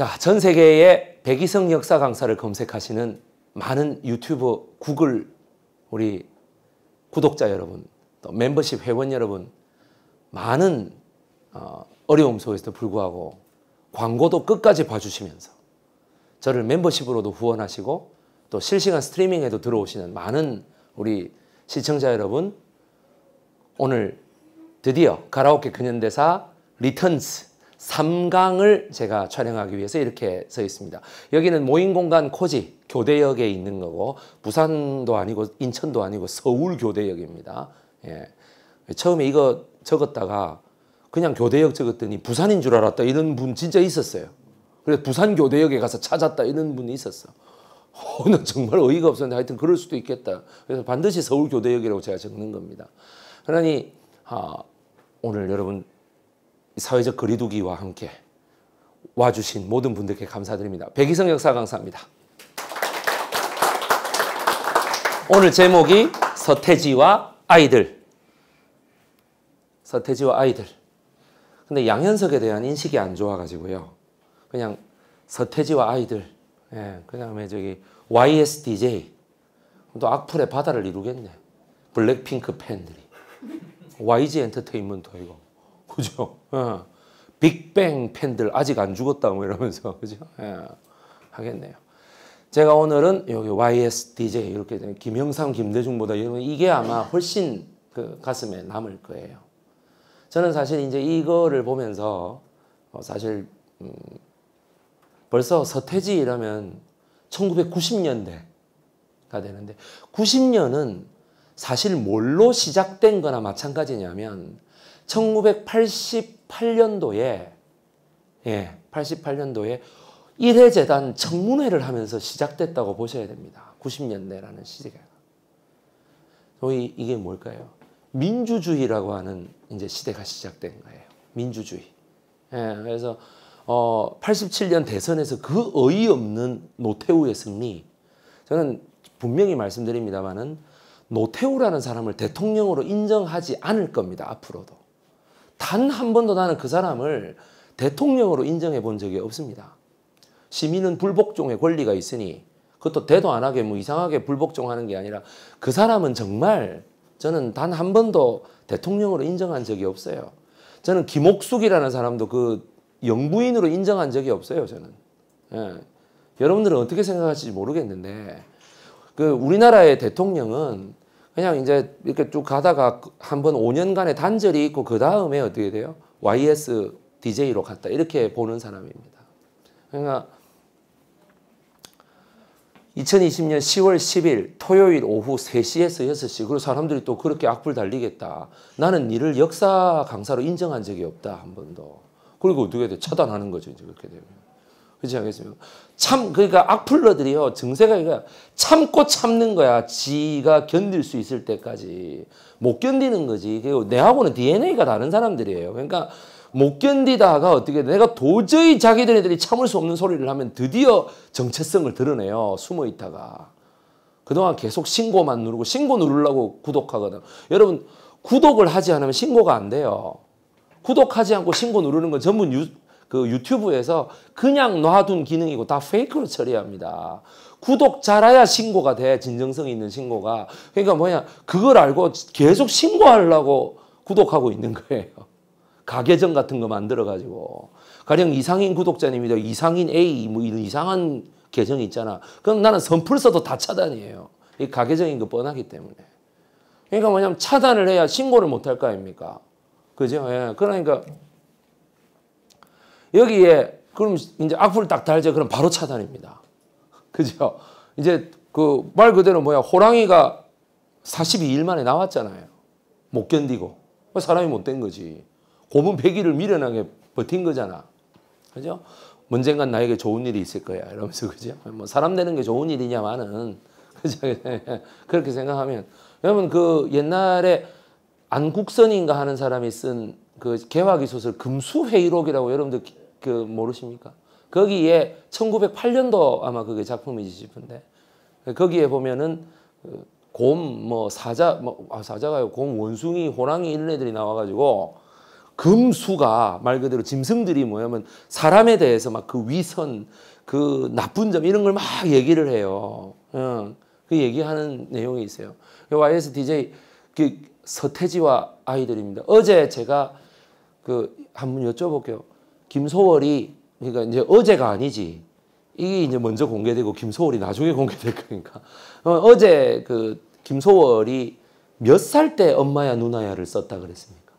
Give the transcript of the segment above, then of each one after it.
자, 전 세계의 백이성 역사 강사를 검색하시는 많은 유튜브, 구글 우리 구독자 여러분, 또 멤버십 회원 여러분, 많은 어, 어려움 속에서도 불구하고 광고도 끝까지 봐주시면서 저를 멤버십으로도 후원하시고 또 실시간 스트리밍에도 들어오시는 많은 우리 시청자 여러분, 오늘 드디어 가라오케 근현대사 리턴스 3강을 제가 촬영하기 위해서 이렇게 서 있습니다. 여기는 모임공간 코지 교대역에 있는 거고 부산도 아니고 인천도 아니고 서울 교대역입니다. 예. 처음에 이거 적었다가 그냥 교대역 적었더니 부산인 줄 알았다 이런 분 진짜 있었어요. 그래서 부산 교대역에 가서 찾았다 이런 분이 있었어. 어, 나 정말 어이가 없었는데 하여튼 그럴 수도 있겠다. 그래서 반드시 서울 교대역이라고 제가 적는 겁니다. 그러니 아, 오늘 여러분 사회적 거리두기와 함께 와주신 모든 분들께 감사드립니다. 백이성 역사 강사입니다. 오늘 제목이 서태지와 아이들. 서태지와 아이들. 근데 양현석에 대한 인식이 안 좋아가지고요. 그냥 서태지와 아이들. 예, 그 다음에 저기 YSDJ. 또 악플의 바다를 이루겠네. 블랙핑크 팬들이. YG 엔터테인먼트 이거. 그죠? 어. 빅뱅 팬들 아직 안 죽었다 뭐 이러면서 그죠? 예. 하겠네요. 제가 오늘은 여기 YSDJ 이렇게 김영삼, 김대중보다 이게 아마 훨씬 그 가슴에 남을 거예요. 저는 사실 이제 이거를 보면서 어 사실 음 벌써 서태지 이러면 1990년대가 되는데 90년은 사실 뭘로 시작된 거나 마찬가지냐면 1988년도에 예, 88년도에 일회 재단 청문회를 하면서 시작됐다고 보셔야 됩니다. 90년대라는 시대가. 소위 어, 이게 뭘까요? 민주주의라고 하는 이제 시대가 시작된 거예요. 민주주의. 예, 그래서 어, 87년 대선에서 그 어이없는 노태우의 승리. 저는 분명히 말씀드립니다만은 노태우라는 사람을 대통령으로 인정하지 않을 겁니다. 앞으로도. 단한 번도 나는 그 사람을 대통령으로 인정해 본 적이 없습니다. 시민은 불복종의 권리가 있으니 그것도 대도 안 하게 뭐 이상하게 불복종하는 게 아니라 그 사람은 정말 저는 단 한 번도 대통령으로 인정한 적이 없어요. 저는 김옥숙이라는 사람도 그 영부인으로 인정한 적이 없어요. 저는. 예. 여러분들은 어떻게 생각하실지 모르겠는데 그 우리나라의 대통령은 그냥 이제 이렇게 쭉 가다가 한 번 5년간의 단절이 있고 그 다음에 어떻게 돼요? YS DJ로 갔다 이렇게 보는 사람입니다. 그러니까 2020년 10월 10일 토요일 오후 3시에서 6시 그리고 사람들이 또 그렇게 악플 달리겠다. 나는 이를 역사 강사로 인정한 적이 없다 한 번도. 그리고 어떻게 돼? 차단하는 거죠 이제 그렇게 되면. 그렇지 않겠습니까? 참 그러니까 악플러들이요 증세가 그러 참고 참는 거야. 지가 견딜 수 있을 때까지 못 견디는 거지. 그리고 내하고는 DNA가 다른 사람들이에요. 그러니까 못 견디다가 어떻게 내가 도저히 자기들이 참을 수 없는 소리를 하면 드디어 정체성을 드러내요. 숨어 있다가. 그동안 계속 신고만 누르고 신고 누르려고 구독하거든. 여러분 구독을 하지 않으면 신고가 안 돼요. 구독하지 않고 신고 누르는 건 전부 유, 그 유튜브에서 그냥 놔둔 기능이고 다 페이크로 처리합니다. 구독자라야 신고가 돼 진정성 있는 신고가 그러니까 뭐냐 그걸 알고 계속 신고하려고 구독하고 있는 거예요. 가계점 같은 거 만들어 가지고 가령 이상인 구독자님이다 이상인 A 뭐 이런 이상한 계정이 있잖아. 그럼 나는 선풀 써도 다 차단이에요. 이 가계정인 거 뻔하기 때문에. 그러니까 뭐냐면 차단을 해야 신고를 못할거 아닙니까? 그죠? 예. 그러니까 여기에 그럼 이제 악플 딱 달죠. 그럼 바로 차단입니다. 그죠? 이제 그 말 그대로 뭐야 호랑이가 42일 만에 나왔잖아요. 못 견디고 뭐 사람이 못 된 거지. 고문 100일을 미련하게 버틴 거잖아. 그죠? 언젠간 나에게 좋은 일이 있을 거야. 이러면서 그죠? 뭐 사람 되는 게 좋은 일이냐마는 그죠? 그렇게 생각하면 여러분 그 옛날에 안국선인가 하는 사람이 쓴 그 개화기 소설 금수회의록이라고 여러분들 그 모르십니까? 거기에 1908년도 아마 그게 작품이지 싶은데 거기에 보면은 그 곰뭐 사자 뭐 아, 사자가요 곰 원숭이 호랑이 이런 애들이 나와가지고 금수가 말 그대로 짐승들이 뭐냐면 사람에 대해서 막 그 위선 그 나쁜 점 이런 걸 막 얘기를 해요. 응. 어, 그 얘기하는 내용이 있어요. 그 YS DJ 그 서태지와 아이들입니다. 어제 제가 그 한번 여쭤볼게요. 김소월이 그러니까 이제 어제가 아니지. 이게 이제 먼저 공개되고 김소월이 나중에 공개될 거니까. 어, 제그 김소월이 몇 살 때 엄마야 누나야를 썼다 그랬습니까?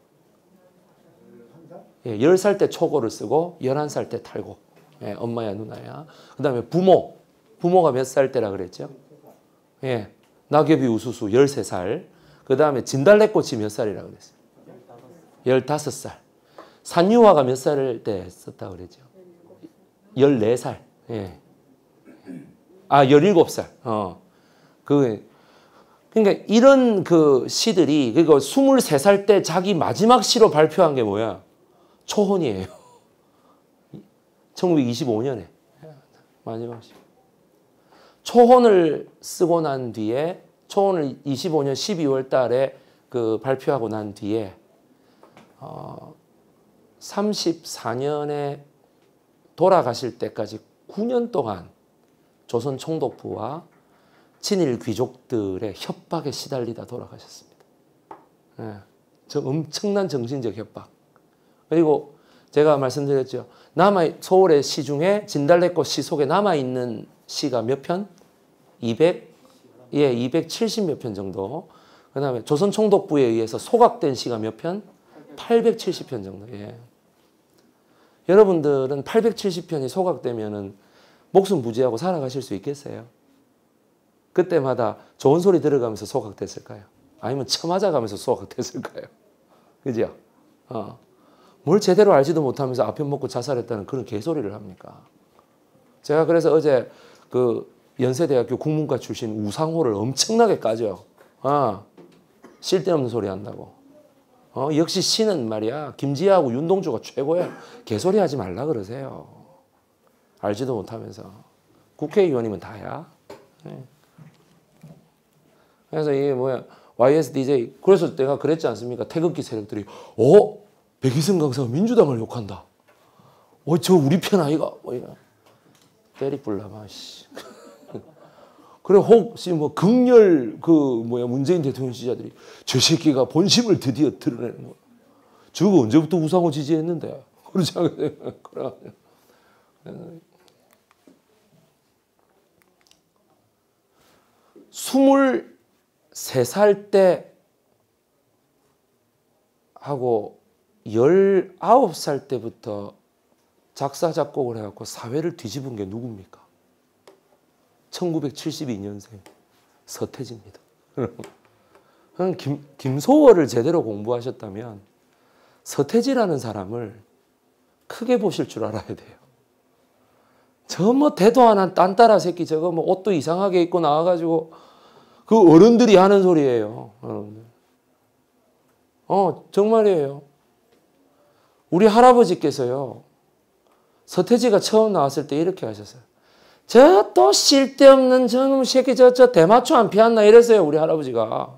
예, 10살 때 초고를 쓰고 11살 때 탈고. 예, 엄마야 누나야. 그다음에 부모. 부모가 몇 살 때라 그랬죠? 예. 낙엽이 우수수 13살. 그다음에 진달래꽃이 몇 살이라 그랬어요? 15살. 산유화가 몇 살 때 썼다고 그랬죠? 14살. 예. 아, 17살. 어. 그, 그러니까 이런 그 시들이, 그러니 23살 때 자기 마지막 시로 발표한 게 뭐야? 초혼이에요. 1925년에. 마지막 시. 초혼을 쓰고 난 뒤에, 초혼을 25년 12월 달에 그 발표하고 난 뒤에, 어, 34년에 돌아가실 때까지 9년 동안 조선 총독부와 친일 귀족들의 협박에 시달리다 돌아가셨습니다. 네. 저 엄청난 정신적 협박. 그리고 제가 말씀드렸죠. 남아 서울의 시중에 진달래꽃 시 속에 남아 있는 시가 몇 편? 200 예, 270 몇 편 정도. 그다음에 조선 총독부에 의해서 소각된 시가 몇 편? 870 편 정도. 예. 여러분들은 870편이 소각되면 목숨 부지하고 살아가실 수 있겠어요? 그때마다 좋은 소리 들어가면서 소각됐을까요? 아니면 처맞아가면서 소각됐을까요? 그죠? 어. 뭘 제대로 알지도 못하면서 아편 먹고 자살했다는 그런 개소리를 합니까? 제가 그래서 어제 그 연세대학교 국문과 출신 우상호를 엄청나게 까죠. 아, 쓸데없는 소리 한다고. 어, 역시 신은 말이야. 김지하고 윤동주가 최고야. 개소리 하지 말라 그러세요. 알지도 못하면서. 국회의원이면 다야. 네. 그래서 이게 뭐야. YSDJ. 그래서 내가 그랬지 않습니까? 태극기 세력들이 어? 백희승 강사가 민주당을 욕한다. 어, 저 우리 편 아이가. 뭐 이거. 때리 불나마 씨. 그래 혹시 뭐 극렬 그 뭐야 문재인 대통령 지지자들이 저 새끼가 본심을 드디어 드러내는 거. 저거 언제부터 우상호 지지했는데 그러지 않겠어요? 스물 세살때 하고 열아살 때부터 작사 작곡을 해갖고 사회를 뒤집은 게 누굽니까? 1972년생 서태지입니다. 김, 김소월을 제대로 공부하셨다면 서태지라는 사람을 크게 보실 줄 알아야 돼요. 저 뭐 대도 안 한 딴따라 새끼 저거 뭐 옷도 이상하게 입고 나와가지고 그 어른들이 하는 소리예요. 여러분들. 어 정말이에요. 우리 할아버지께서요 서태지가 처음 나왔을 때 이렇게 하셨어요. 저또 쓸데없는 저놈 새끼 저, 저 대마초 안 피웠나 이랬어요. 우리 할아버지가.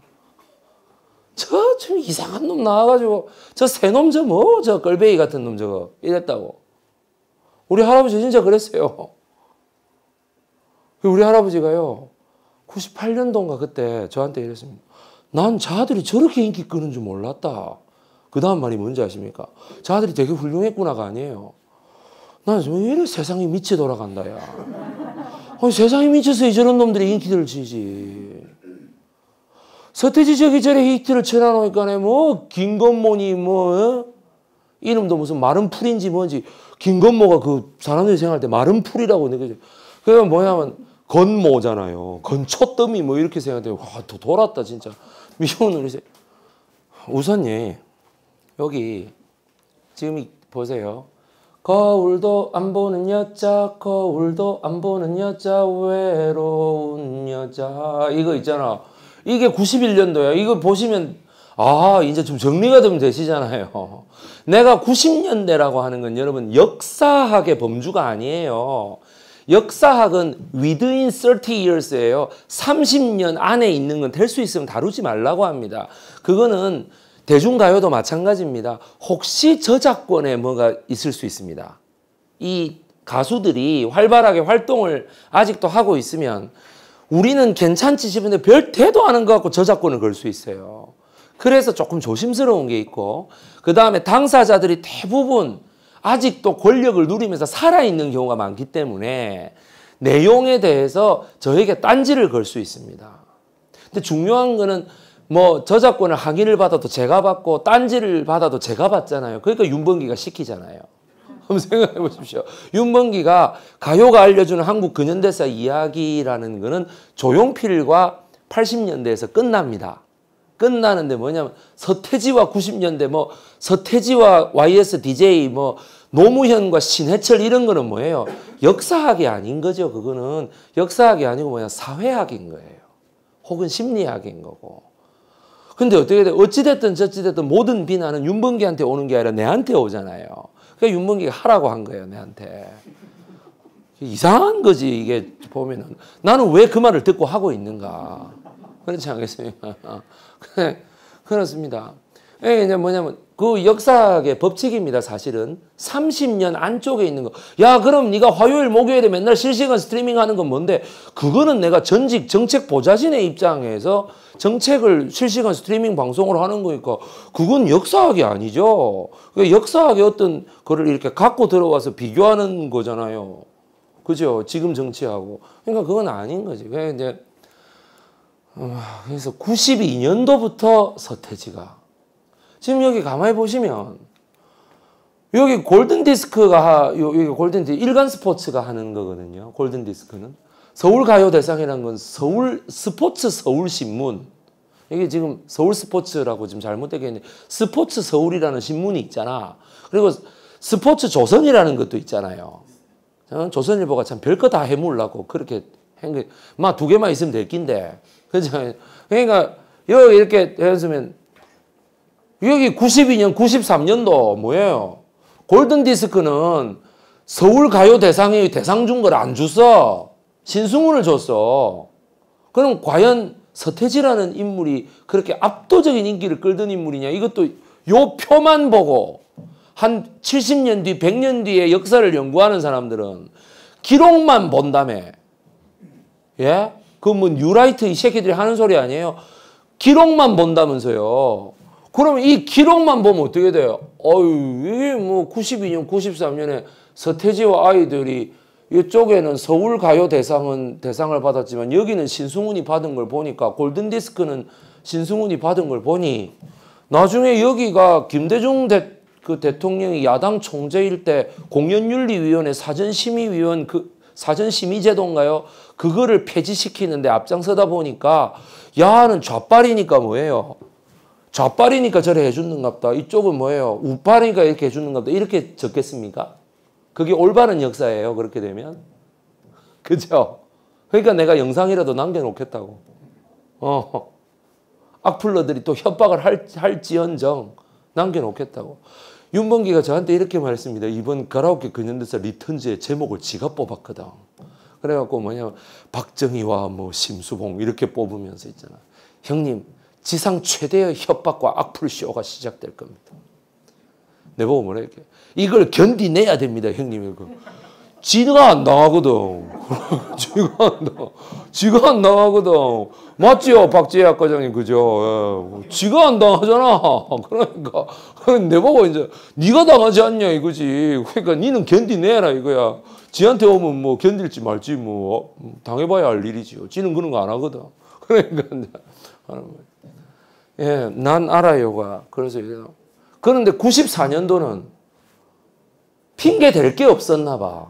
저 좀 이상한 놈 나와가지고 저 새놈 저 뭐 저 걸베이 같은 놈 저거 이랬다고. 우리 할아버지 진짜 그랬어요. 그 우리 할아버지가요. 98년도인가 그때 저한테 이랬습니다. 난 자들이 저렇게 인기 끄는 줄 몰랐다. 그 다음 말이 뭔지 아십니까? 자들이 되게 훌륭했구나가 아니에요. 나왜 이래 세상이 미쳐 돌아간다, 야. 아니, 세상이 미쳐서 이런 놈들이 인기를 지지. 서태지 저기 저래 히트를 쳐놔놓으니까, 뭐, 김건모니, 뭐, 어? 이름도 무슨 마른 풀인지 뭔지, 김건모가 그 사람들이 생각할 때 마른 풀이라고 그러면 뭐냐면, 건모잖아요. 건초뜸이 뭐 이렇게 생각해요. 와, 또 돌았다, 진짜. 미혼으로 이제. 우선 예, 여기, 지금 보세요. 거울도 안 보는 여자 거울도 안 보는 여자 외로운 여자 이거 있잖아 이게 91년도야 이거 보시면 아 이제 좀 정리가 좀 되시잖아요 내가 90년대라고 하는 건 여러분 역사학의 범주가 아니에요 역사학은 within 30 years예요 30년 안에 있는 건 될 수 있으면 다루지 말라고 합니다 그거는 대중가요도 마찬가지입니다. 혹시 저작권에 뭐가 있을 수 있습니다. 이 가수들이 활발하게 활동을 아직도 하고 있으면 우리는 괜찮지 싶은데 별태도않는것 같고 저작권을 걸 수 있어요. 그래서 조금 조심스러운 게 있고 그 다음에 당사자들이 대부분 아직도 권력을 누리면서 살아있는 경우가 많기 때문에 내용에 대해서 저에게 딴지를 걸 수 있습니다. 근데 중요한 거는 뭐 저작권을 항의를 받아도 제가 받고 딴지를 받아도 제가 받잖아요. 그러니까 윤범기가 시키잖아요. 한번 생각해 보십시오. 윤범기가 가요가 알려주는 한국 근현대사 이야기라는 거는 조용필과 80년대에서 끝납니다. 끝나는데 뭐냐면 서태지와 90년대 뭐 서태지와 YS DJ 뭐 노무현과 신해철 이런 거는 뭐예요? 역사학이 아닌 거죠. 그거는 역사학이 아니고 뭐냐 사회학인 거예요. 혹은 심리학인 거고. 근데 어떻게 돼? 어찌됐든 저찌됐든 모든 비난은 윤범기한테 오는 게 아니라 내한테 오잖아요. 그러니까 윤범기가 하라고 한 거예요, 내한테. 이상한 거지, 이게 보면은. 나는 왜 그 말을 듣고 하고 있는가. 그렇지 않겠습니까? 그렇습니다. 예, 이게 뭐냐면, 그 역사학의 법칙입니다. 사실은 30년 안쪽에 있는 거. 야 그럼 네가 화요일 목요일에 맨날 실시간 스트리밍하는 건 뭔데? 그거는 내가 전직 정책 보좌진의 입장에서 정책을 실시간 스트리밍 방송으로 하는 거니까 그건 역사학이 아니죠. 그러니까 역사학의 어떤 거를 이렇게 갖고 들어와서 비교하는 거잖아요. 그죠? 지금 정치하고. 그러니까 그건 아닌 거지. 그냥 이제 아, 그래서 92년도부터 서태지가 지금 여기 가만히 보시면 여기 골든 디스크가 여기 골든 디스크 일간 스포츠가 하는 거거든요. 골든 디스크는 서울 가요 대상이라는 건 서울 스포츠 서울 신문 이게 지금 서울 스포츠라고 지금 잘못되겠는데 스포츠 서울이라는 신문이 있잖아. 그리고 스포츠 조선이라는 것도 있잖아요. 조선일보가 참 별거 다 해물라고 그렇게 한게막두 개만 있으면 될 낀데 그죠? 그러니까 여기 이렇게 해으면 여기 92년, 93년도 뭐예요? 골든디스크는 서울가요대상이 대상 준 걸 안 줬어. 신승훈을 줬어. 그럼 과연 서태지라는 인물이 그렇게 압도적인 인기를 끌던 인물이냐. 이것도 요 표만 보고 한 70년 뒤, 100년 뒤에 역사를 연구하는 사람들은 기록만 본다며. 예? 그 뭐 뉴라이트 이 새끼들이 하는 소리 아니에요? 기록만 본다면서요. 그러면이 기록만 보면 어떻게 돼요? 어유 뭐 92년, 93년에 서태지와 아이들이 이쪽에는 서울 가요 대상은 대상을 받았지만 여기는 신승훈이 받은 걸 보니까 골든 디스크는 신승훈이 받은 걸 보니 나중에 여기가 김대중 대, 그 대통령이 야당 총재일 때 공연윤리위원회 사전심의위원 그 사전심의제도인가요? 그거를 폐지시키는데 앞장서다 보니까 야는 좌빨이니까 뭐예요? 좌빨이니까 저래 해주는갑다. 이쪽은 뭐예요? 우빨이니까 이렇게 해주는갑다. 이렇게 적겠습니까? 그게 올바른 역사예요. 그렇게 되면. 그죠? 그러니까 내가 영상이라도 남겨놓겠다고. 어. 악플러들이 또 협박을 할, 할지언정 남겨놓겠다고. 윤범기가 저한테 이렇게 말했습니다. 이번 가라오케 근현대사 리턴즈의 제목을 지가 뽑았거든. 그래갖고 뭐냐면 박정희와 뭐 심수봉 이렇게 뽑으면서 있잖아. 형님 지상 최대의 협박과 악플 쇼가 시작될 겁니다. 내보고 뭐라 이렇게. 이걸 견디내야 됩니다, 형님. 이거. 그 지가 안 나가거든. 지가 안 나. 지가 안 나가거든. 맞지요, 박재학 과장님, 그죠? 예. 지가 안 당하잖아. 그러니까 내보고 이제 네가 당하지 않냐 이거지. 그러니까 니는 견디내라 이거야. 지한테 오면 뭐 견딜지 말지 뭐 어, 당해봐야 할 일이지요. 지는 그런 거 안 하거든. 그러니까 이제 하는 거 예, 난 알아요가 그래서 얘기요 그런데 94년도는 핑계 될 게 없었나 봐.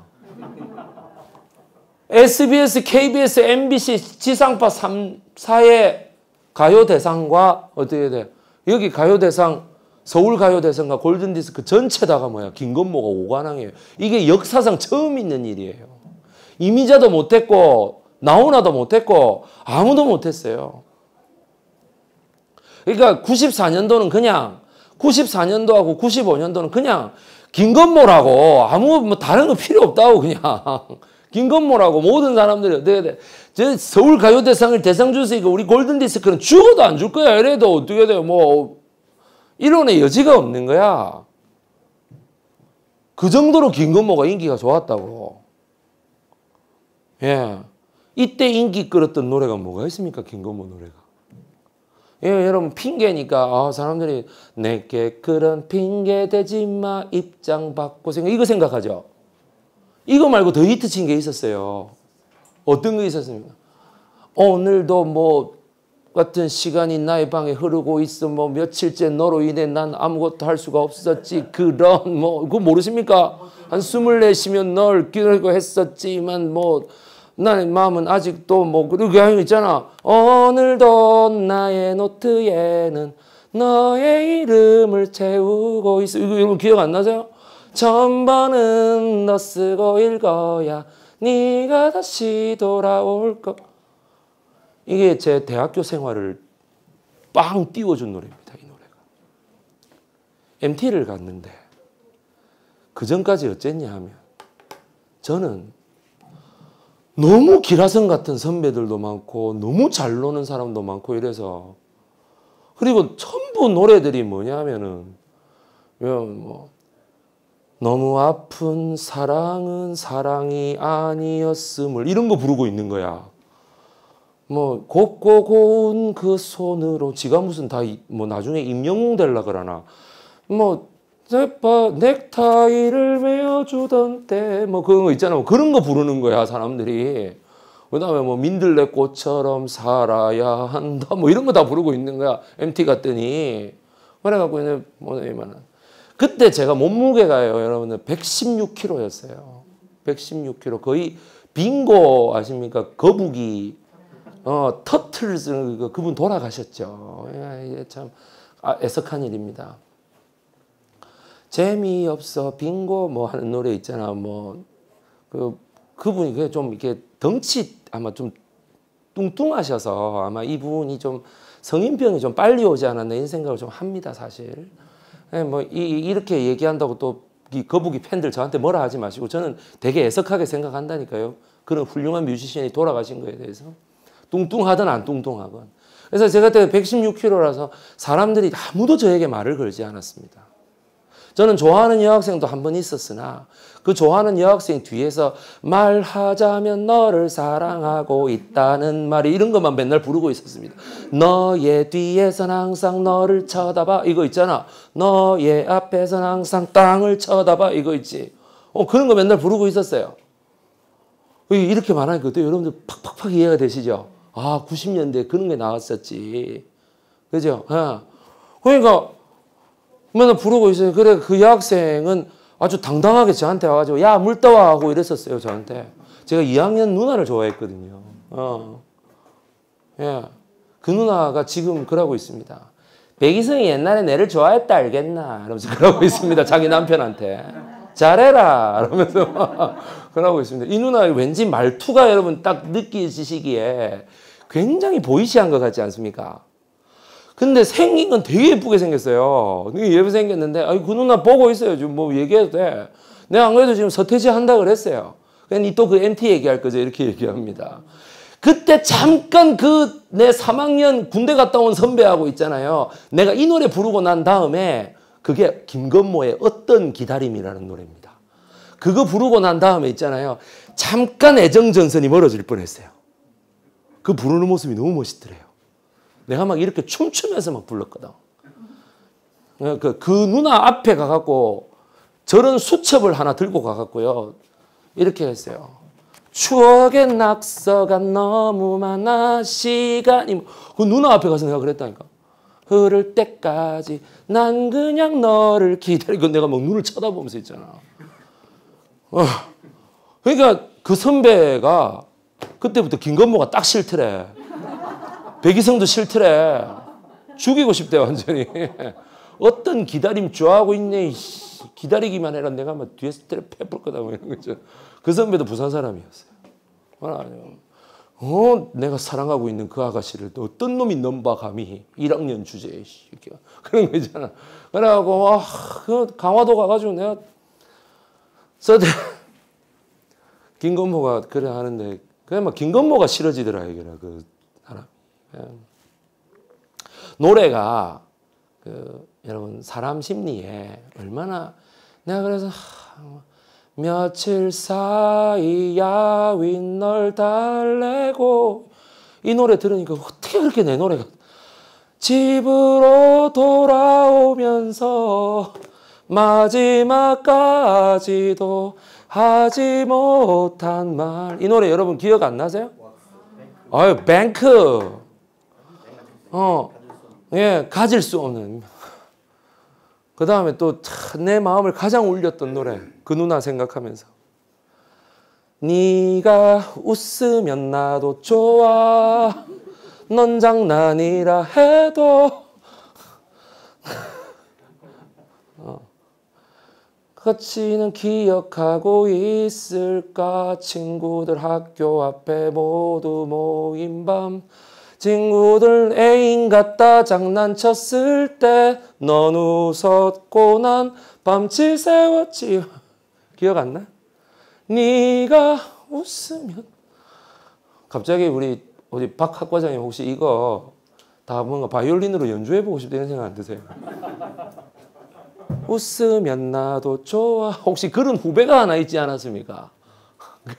SBS, KBS, MBC 지상파 3, 4의 가요대상과 어떻게 돼? 여기 가요대상, 서울가요대상과 골든디스크 전체다가 뭐야? 김건모가 오관왕이에요. 이게 역사상 처음 있는 일이에요. 이미자도 못했고, 나훈아도 못했고, 아무도 못했어요. 그러니까 94년도는 그냥 94년도하고 95년도는 그냥 김건모라고 아무 뭐 다른 거 필요 없다고 그냥 김건모라고 모든 사람들이 어떻게 네, 돼? 네. 저 서울 가요대상을 대상 주니까 우리 골든디스크는 죽어도 안 줄 거야. 이래도 어떻게 돼뭐 이론의 여지가 없는 거야. 그 정도로 김건모가 인기가 좋았다고. 예. 이때 인기 끌었던 노래가 뭐가 있습니까? 김건모 노래가. 예, 여러분 핑계니까 아, 사람들이 내게 그런 핑계 대지 마 입장 받고 생각 이거 생각하죠. 이거 말고 더 히트 친게 있었어요. 어떤 게 있었습니까? 오늘도 뭐 같은 시간이 나의 방에 흐르고 있어 뭐 며칠째 너로 인해 난 아무것도 할 수가 없었지 그런 뭐 그거 모르십니까? 한스물넷면널 끼고 했었지만 뭐 나의 마음은 아직도 뭐 그렇게 하는 있잖아. 오늘도 나의 노트에는 너의 이름을 채우고 있어. 이거, 이거 기억 안 나세요? 전번은 너 쓰고 읽어야 네가 다시 돌아올 거. 이게 제 대학교 생활을 빵 띄워준 노래입니다. 이 노래가. MT를 갔는데 그 전까지 어쨌냐 하면 저는 너무 기라성 같은 선배들도 많고 너무 잘 노는 사람도 많고 이래서 그리고 전부 노래들이 뭐냐면은 뭐 너무 아픈 사랑은 사랑이 아니었음을 이런 거 부르고 있는 거야. 뭐 곱고 고운 그 손으로 지가 무슨 다 뭐 나중에 임영웅 될라 그러나 뭐 제빠 넥타이를 메어주던 때 뭐 그런 거 있잖아 뭐 그런 거 부르는 거야 사람들이 그 다음에 뭐 민들레 꽃처럼 살아야 한다 뭐 이런 거 다 부르고 있는 거야 MT 갔더니 그래갖고 이제 뭐냐면 그때 제가 몸무게가요 여러분들 116kg였어요 116kg 거의 빙고 아십니까 거북이 어 터틀즈 그, 그분 돌아가셨죠 예, 이참 아, 애석한 일입니다 재미없어 빙고 뭐 하는 노래 있잖아 뭐그 그분이 그게좀 이렇게 덩치 아마 좀 뚱뚱하셔서 아마 이분이 좀 성인병이 좀 빨리 오지 않았나 이런 생각을 좀 합니다 사실 네, 뭐 이, 이 렇게 얘기한다고 또 거북이 팬들 저한테 뭐라 하지 마시고 저는 되게 애석하게 생각한다니까요 그런 훌륭한 뮤지션이 돌아가신 거에 대해서 뚱뚱하든 안 뚱뚱하건 그래서 제가 그때 116kg라서 사람들이 아무도 저에게 말을 걸지 않았습니다 저는 좋아하는 여학생도 한 번 있었으나 그 좋아하는 여학생 뒤에서 말하자면 너를 사랑하고 있다는 말이 이런 것만 맨날 부르고 있었습니다. 너의 뒤에선 항상 너를 쳐다봐 이거 있잖아. 너의 앞에선 항상 땅을 쳐다봐 이거 있지. 어 그런 거 맨날 부르고 있었어요. 이렇게 말하니까 또 여러분들 팍팍팍 이해가 되시죠? 아 90년대 그런 게 나왔었지. 그죠? 어. 그러니까 맨날 부르고 있어요. 그래 그 여학생은 아주 당당하게 저한테 와가지고 야물 떠와 하고 이랬었어요 저한테. 제가 2학년 누나를 좋아했거든요. 어. 예. 그 누나가 지금 그러고 있습니다. 백이성이 옛날에 내를 좋아했다 알겠나? 이러면서 그러고 있습니다. 자기 남편한테. 잘해라! 이러면서 그러고 있습니다. 이 누나 왠지 말투가 여러분 딱 느끼시기에 굉장히 보이시한 것 같지 않습니까? 근데 생긴 건 되게 예쁘게 생겼어요. 예쁘게 생겼는데, 아니, 그 누나 보고 있어요. 지금 뭐 얘기해도 돼. 내가 안 그래도 지금 서태지 한다 그랬어요. 그냥 그러니까 또그 MT 얘기할 거죠. 이렇게 얘기합니다. 그때 잠깐 그 내 3학년 군대 갔다 온 선배하고 있잖아요. 내가 이 노래 부르고 난 다음에 그게 김건모의 어떤 기다림이라는 노래입니다. 그거 부르고 난 다음에 있잖아요. 잠깐 애정전선이 멀어질 뻔했어요. 그 부르는 모습이 너무 멋있더래요. 내가 막 이렇게 춤추면서 막 불렀거든. 그, 그 누나 앞에 가갖고 저런 수첩을 하나 들고 가갖고요. 이렇게 했어요. 추억의 낙서가 너무 많아 시간이 뭐. 그 누나 앞에 가서 내가 그랬다니까 흐를 때까지 난 그냥 너를 기다리고 그러니까 내가 막 눈을 쳐다보면서 있잖아 어. 그러니까 그 선배가 그때부터 김건모가 딱 싫더래 백이성도 싫더래. 죽이고 싶대 완전히. 어떤 기다림 좋아하고 있네. 기다리기만 해라. 내가 막 뒤에서 때려 패볼 거다. 뭐 이런 거죠. 그 선배도 부산 사람이었어요. 어, 내가 사랑하고 있는 그 아가씨를 또 어떤 놈이 넘봐감히 1학년 주제에 그런 거 있잖아. 그래갖고 아, 그 강화도 가가지고 내가 서대 김건모가 그래 하는데 그냥 막 뭐 김건모가 싫어지더라 이게그 예. 노래가 그 여러분 사람 심리에 얼마나 내가 그래서 하, 며칠 사이 야윗널 달래고 이 노래 들으니까 어떻게 그렇게 내 노래가 집으로 돌아오면서 마지막까지도 하지 못한 말 이 노래 여러분 기억 안 나세요? 아유 뱅크 어, 예, 가질 수 없는. 그 다음에 또 내 마음을 가장 울렸던 노래 그 누나 생각하면서 네가 웃으면 나도 좋아 넌 장난이라 해도 어. 거치는 기억하고 있을까 친구들 학교 앞에 모두 모인 밤 친구들 애인 같다 장난쳤을 때 넌 웃었고 난 밤치 세웠지 기억 안 나? 네가 웃으면 갑자기 우리 어디 박 학과장님 혹시 이거 다 뭔가 바이올린으로 연주해보고 싶다 이 생각 안 드세요? 웃으면 나도 좋아 혹시 그런 후배가 하나 있지 않았습니까?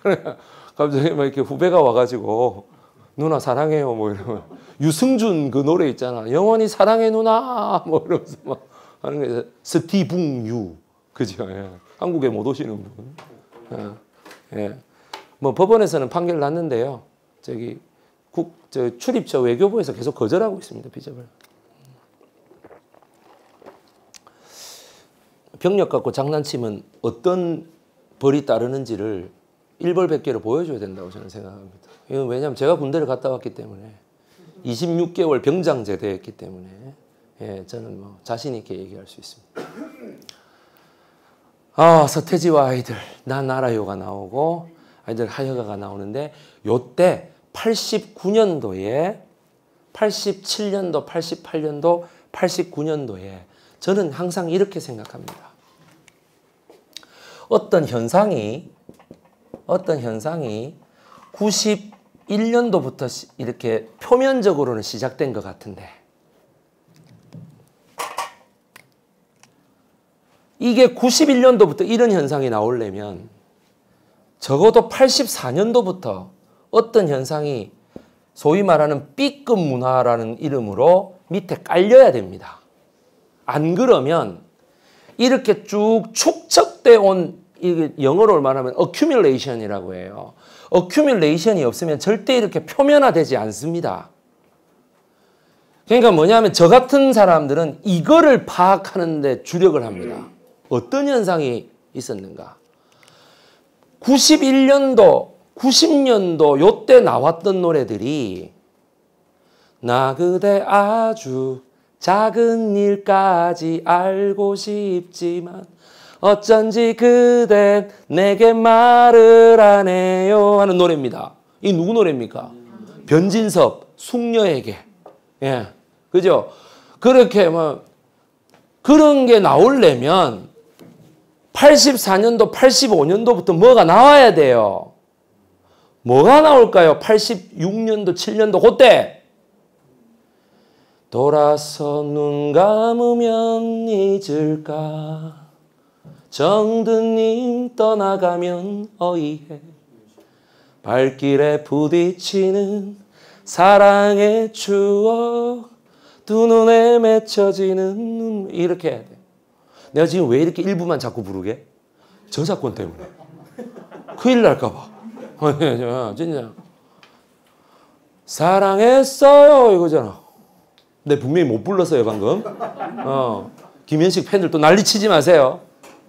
갑자기 막 이렇게 후배가 와가지고 누나 사랑해요 뭐 이러면 유승준 그 노래 있잖아 영원히 사랑해 누나 뭐 이러면서 막 하는 게 스티붕유 그죠 예. 한국에 못 오시는 분 예. 예. 뭐 법원에서는 판결 났는데요 저기 국저 출입처 외교부에서 계속 거절하고 있습니다 비접을 병력 갖고 장난치면 어떤 벌이 따르는지를 일벌백계로 보여줘야 된다고 저는 생각합니다. 왜냐면 하 제가 군대를 갔다 왔기 때문에 26개월 병장 제대했기 때문에 예, 저는 뭐 자신 있게 얘기할 수 있습니다. 아 서태지와 아이들 난 알아요가 나오고 아이들 하여가가 나오는데 요때 89년도에 87년도 88년도 89년도에 저는 항상 이렇게 생각합니다. 어떤 현상이 어떤 현상이 90 1년도부터 이렇게 표면적으로는 시작된 것 같은데 이게 91년도부터 이런 현상이 나오려면 적어도 84년도부터 어떤 현상이 소위 말하는 B급 문화라는 이름으로 밑에 깔려야 됩니다. 안 그러면 이렇게 쭉 축적돼 온 영어로 말하면 accumulation이라고 해요. 어큐뮬레이션이 없으면 절대 이렇게 표면화되지 않습니다. 그러니까 뭐냐면 저 같은 사람들은 이거를 파악하는 데 주력을 합니다. 어떤 현상이 있었는가? 91년도, 90년도 요때 나왔던 노래들이 나 그대 아주 작은 일까지 알고 싶지만 어쩐지 그댄 내게 말을 안 해요 하는 노래입니다. 이 누구 노래입니까? 변진섭 숙녀에게 예 그죠? 그렇게 뭐 그런 게 나오려면 84년도 85년도부터 뭐가 나와야 돼요. 뭐가 나올까요? 86년도 7년도 그때 돌아서 눈 감으면 잊을까 정든님 떠나가면 어이해 발길에 부딪히는 사랑의 추억 두 눈에 맺혀지는 이렇게 해야 돼. 내가 지금 왜 이렇게 일부만 자꾸 부르게? 저작권 때문에. 큰일 날까 봐. 어, 예, 예, 예, 진짜. 사랑했어요 이거잖아. 근 분명히 못 불렀어요 방금. 어. 김현식 팬들 또 난리치지 마세요.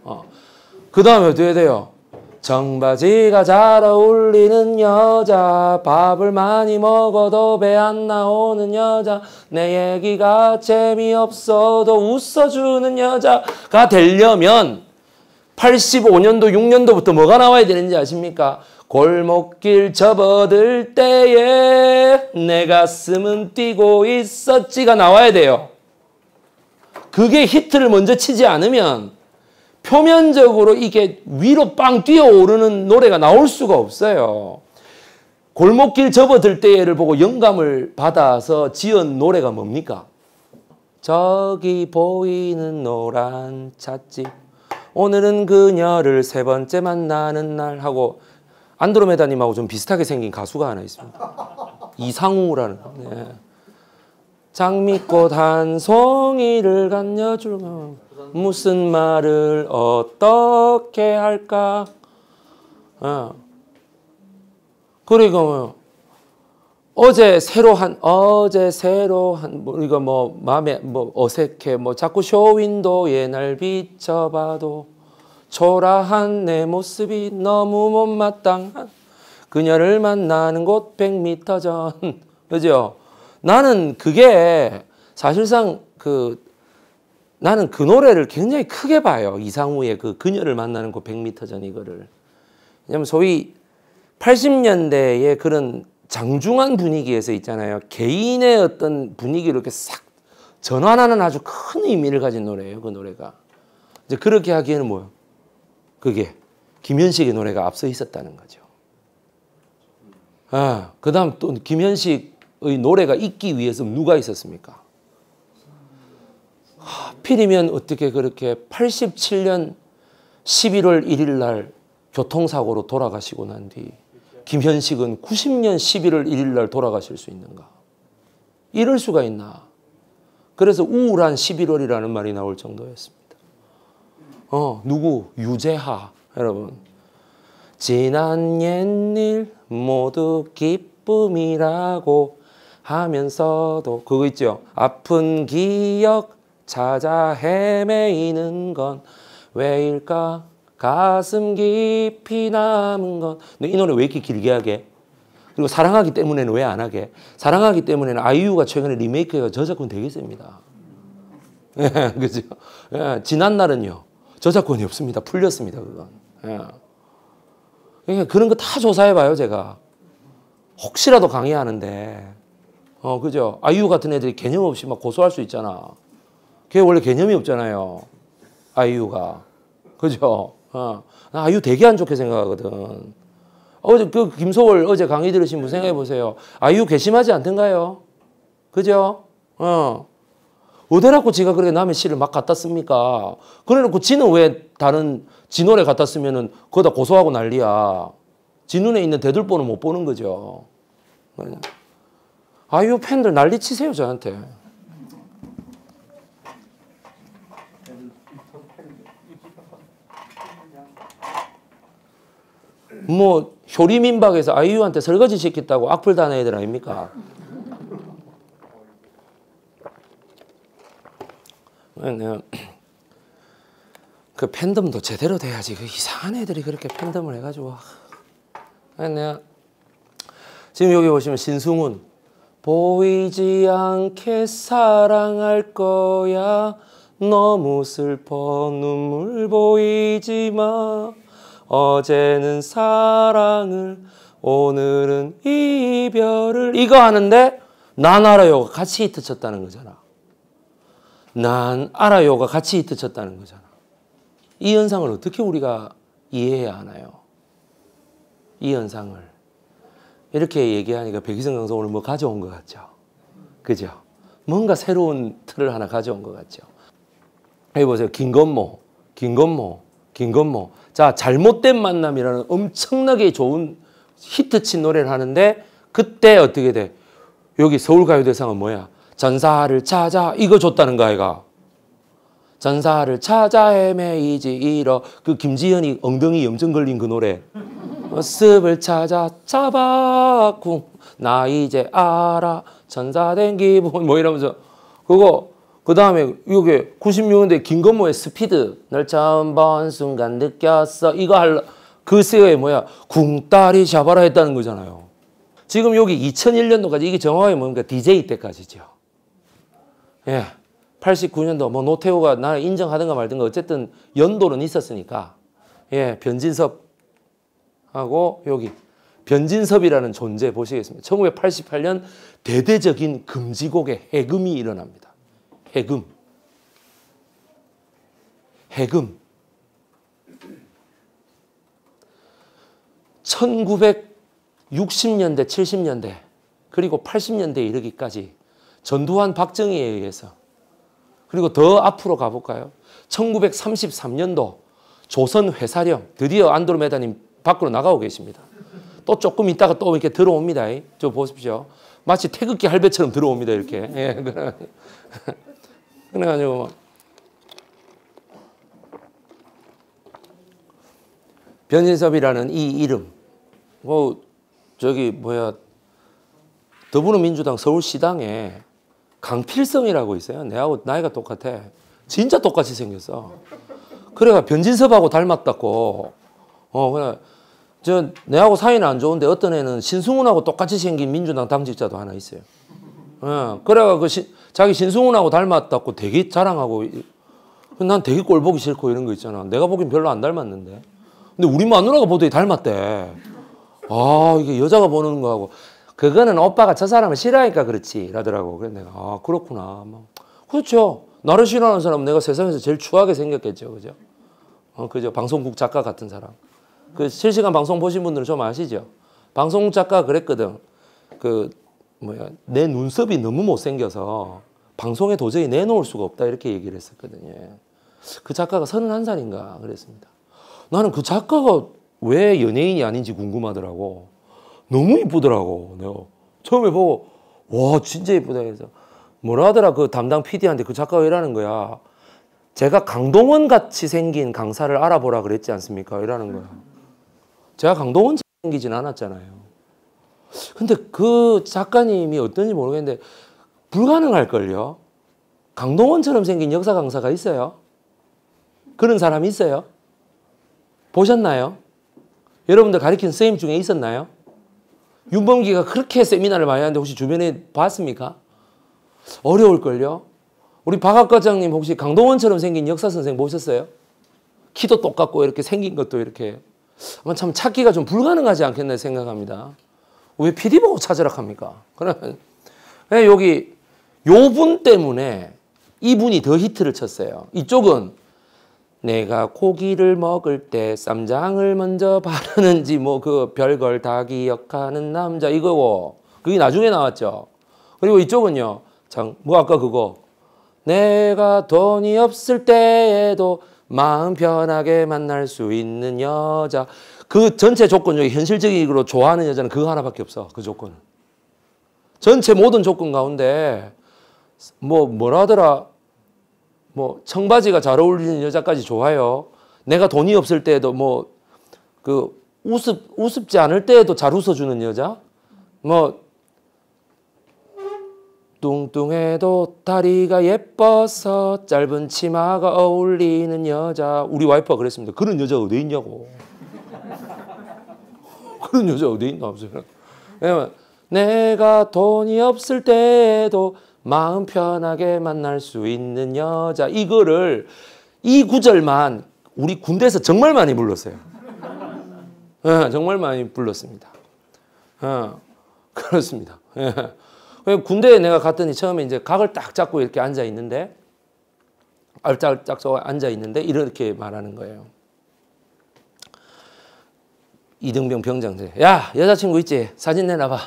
어. 그 다음에 어떻게 돼요? 청바지가 잘 어울리는 여자 밥을 많이 먹어도 배 안 나오는 여자 내 얘기가 재미없어도 웃어주는 여자가 되려면 85년도 6년도부터 뭐가 나와야 되는지 아십니까? 골목길 접어들 때에 내 가슴은 뛰고 있었지가 나와야 돼요. 그게 히트를 먼저 치지 않으면 표면적으로 이게 위로 빵 뛰어오르는 노래가 나올 수가 없어요. 골목길 접어들 때를 보고 영감을 받아서 지은 노래가 뭡니까? 저기 보이는 노란 찻집 오늘은 그녀를 세 번째 만나는 날 하고 안드로메다님하고 좀 비슷하게 생긴 가수가 하나 있습니다. 이상우라는 네. 장미꽃 한 송이를 간여주면 무슨 말을 어떻게 할까? 어. 그리고 뭐, 어제 새로 한 어제 새로 한 뭐, 이거 뭐 마음에 뭐 어색해 뭐 자꾸 쇼윈도에 날 비춰봐도 초라한 내 모습이 너무 못마땅한 그녀를 만나는 곳 100m 전 그죠? 나는 그게 사실상 그 나는 그 노래를 굉장히 크게 봐요. 이상우의 그 그녀를 만나는 그 100m 전 이거를. 왜냐면 소위 80년대의 그런 장중한 분위기에서 있잖아요. 개인의 어떤 분위기를 이렇게 싹 전환하는 아주 큰 의미를 가진 노래예요. 그 노래가. 이제 그렇게 하기에는 뭐요? 그게 김현식의 노래가 앞서 있었다는 거죠. 아, 그 다음 또 김현식의 노래가 있기 위해서 누가 있었습니까? 하필이면 어떻게 그렇게 87년 11월 1일 날 교통사고로 돌아가시고 난 뒤 김현식은 90년 11월 1일 날 돌아가실 수 있는가? 이럴 수가 있나? 그래서 우울한 11월이라는 말이 나올 정도였습니다. 어, 누구? 유재하. 여러분. 지난 옛일 모두 기쁨이라고 하면서도 그거 있죠. 아픈 기억 찾아 헤매이는 건 왜일까? 가슴 깊이 남은 건. 이 노래 왜 이렇게 길게 하게? 그리고 사랑하기 때문에는 왜 안 하게? 사랑하기 때문에는 아이유가 최근에 리메이크해가 저작권 되게 셉니다. 예, 그죠? 예, 지난 날은요, 저작권이 없습니다. 풀렸습니다, 그건. 예. 그 그런 거 다 조사해봐요, 제가. 혹시라도 강의하는데. 어, 그죠? 아이유 같은 애들이 개념 없이 막 고소할 수 있잖아. 그게 원래 개념이 없잖아요. 아이유가. 그죠? 어. 나 아이유 되게 안 좋게 생각하거든. 어제 그 김소월 어제 강의 들으신 분 생각해 보세요. 아이유 괘씸하지 않던가요? 그죠? 어. 어디라고 지가 그렇게 남의 시를 막 갖다 씁니까? 그래 놓고 지는 왜 다른 지 노래 갖다 쓰면은 거기다 고소하고 난리야. 지 눈에 있는 대들보는 못 보는 거죠. 어. 아유 팬들 난리 치세요 저한테. 뭐 효리민박에서 아이유한테 설거지 시켰다고 악플 다는 애들 아닙니까? 그 팬덤도 제대로 돼야지 그 이상한 애들이 그렇게 팬덤을 해가지고 지금 여기 보시면 신승훈 보이지 않게 사랑할 거야 너무 슬퍼 눈물 보이지 마 어제는 사랑을 오늘은 이별을 이거 하는데 난 알아요가 같이 히트 쳤다는 거잖아. 난 알아요가 같이 히트 쳤다는 거잖아. 이 현상을 어떻게 우리가 이해해야 하나요? 이 현상을 이렇게 얘기하니까 백희성 강사 오늘 뭐 가져온 것 같죠? 그죠? 뭔가 새로운 틀을 하나 가져온 것 같죠? 해보세요. 김건모, 김건모, 김건모. 자, 잘못된 만남이라는 엄청나게 좋은 히트친 노래를 하는데 그때 어떻게 돼? 여기 서울가요대상은 뭐야? 전사를 찾아 이거 줬다는 거 아이가. 전사를 찾아 헤매이지 잃어 그 김지현이 엉덩이 염증 걸린 그 노래 습을 찾아 잡아고 나 이제 알아 전사된 기분 뭐 이러면서 그거 그 다음에 이게 96년대 김건모의 스피드 날 처음 본 순간 느꼈어 이거 할그 세의 뭐야 궁따리 잡아라 했다는 거잖아요. 지금 여기 2001년도까지 이게 정확히 뭡니까 DJ 때까지죠. 예, 89년도 뭐 노태우가 나 인정하든가 말든가 어쨌든 연도는 있었으니까 예, 변진섭하고 여기 변진섭이라는 존재 보시겠습니다. 1988년 대대적인 금지곡의 해금이 일어납니다. 해금. 해금. 1960년대, 70년대, 그리고 80년대에 이르기까지 전두환 박정희에 의해서 그리고 더 앞으로 가볼까요? 1933년도 조선회사령 드디어 안드로메다님 밖으로 나가고 계십니다. 또 조금 있다가 또 이렇게 들어옵니다. 저 보십시오. 마치 태극기 할배처럼 들어옵니다. 이렇게. 예, 그래가지고 변진섭이라는 이 이름 뭐 저기 뭐야 더불어민주당 서울시당에 강필성이라고 있어요. 내하고 나이가 똑같아. 진짜 똑같이 생겼어. 그래가 변진섭하고 닮았다고. 어, 그래. 저 내하고 사이는 안 좋은데 어떤 애는 신승훈하고 똑같이 생긴 민주당 당직자도 하나 있어요. 예, 그래가 그 시, 자기 신승훈하고 닮았다고 되게 자랑하고 난 되게 꼴 보기 싫고 이런 거 있잖아. 내가 보기엔 별로 안 닮았는데. 근데 우리 마누라가 보더니 닮았대. 아, 이게 여자가 보는 거하고. 그거는 오빠가 저 사람을 싫어하니까 그렇지. 라더라고. 그래 내가, 아, 그렇구나. 뭐. 그렇죠. 나를 싫어하는 사람 은 내가 세상에서 제일 추하게 생겼겠죠. 그죠? 어, 그죠. 방송국 작가 같은 사람. 그 실시간 방송 보신 분들은 좀 아시죠? 방송국 작가 그랬거든. 그 뭐야 내 눈썹이 너무 못생겨서 방송에 도저히 내놓을 수가 없다 이렇게 얘기를 했었거든요. 그 작가가 31살인가 그랬습니다. 나는 그 작가가 왜 연예인이 아닌지 궁금하더라고. 너무 이쁘더라고. 내가 처음에 보고 와 진짜 이쁘다 해서 뭐라 하더라 그 담당 PD한테 그 작가가 이라는 거야. 제가 강동원 같이 생긴 강사를 알아보라 그랬지 않습니까? 이라는 거야. 제가 강동원 생기진 않았잖아요. 근데 그 작가님이 어떤지 모르겠는데 불가능할걸요. 강동원처럼 생긴 역사 강사가 있어요. 그런 사람이 있어요. 보셨나요? 여러분들 가르친 선생님 중에 있었나요? 윤범기가 그렇게 세미나를 많이 하는데 혹시 주변에 봤습니까? 어려울걸요? 우리 박학과장님 혹시 강동원처럼 생긴 역사 선생 보셨어요? 키도 똑같고 이렇게 생긴 것도 이렇게 아마 참 찾기가 좀 불가능하지 않겠나 생각합니다. 왜 피디 보고 찾으라 합니까? 그러면 여기 요 분 때문에 이분이 더 히트를 쳤어요. 이쪽은 내가 고기를 먹을 때 쌈장을 먼저 바르는지 뭐 그 별걸 다 기억하는 남자 이거고 그게 나중에 나왔죠. 그리고 이쪽은요. 참뭐 아까 그거 내가 돈이 없을 때에도 마음 편하게 만날 수 있는 여자 그 전체 조건 중에 현실적으로 좋아하는 여자는 그거 하나밖에 없어. 그 조건은. 전체 모든 조건 가운데 뭐 뭐라 하더라. 뭐 청바지가 잘 어울리는 여자까지 좋아요. 내가 돈이 없을 때에도 뭐 그 우습 우습지 않을 때에도 잘 웃어주는 여자. 뭐 뚱뚱해도 다리가 예뻐서 짧은 치마가 어울리는 여자. 우리 와이프가 그랬습니다. 그런 여자 가 어디 있냐고. 그런 여자 어디 있나 없어요. 왜냐면 내가 돈이 없을 때에도 마음 편하게 만날 수 있는 여자 이거를 이 구절만 우리 군대에서 정말 많이 불렀어요. 네, 정말 많이 불렀습니다. 네, 그렇습니다. 네. 군대에 내가 갔더니 처음에 이제 각을 딱 잡고 이렇게 앉아 있는데 알짝짝 앉아 있는데 이렇게 말하는 거예요. 이등병 병장들 야 여자친구 있지 사진 내놔봐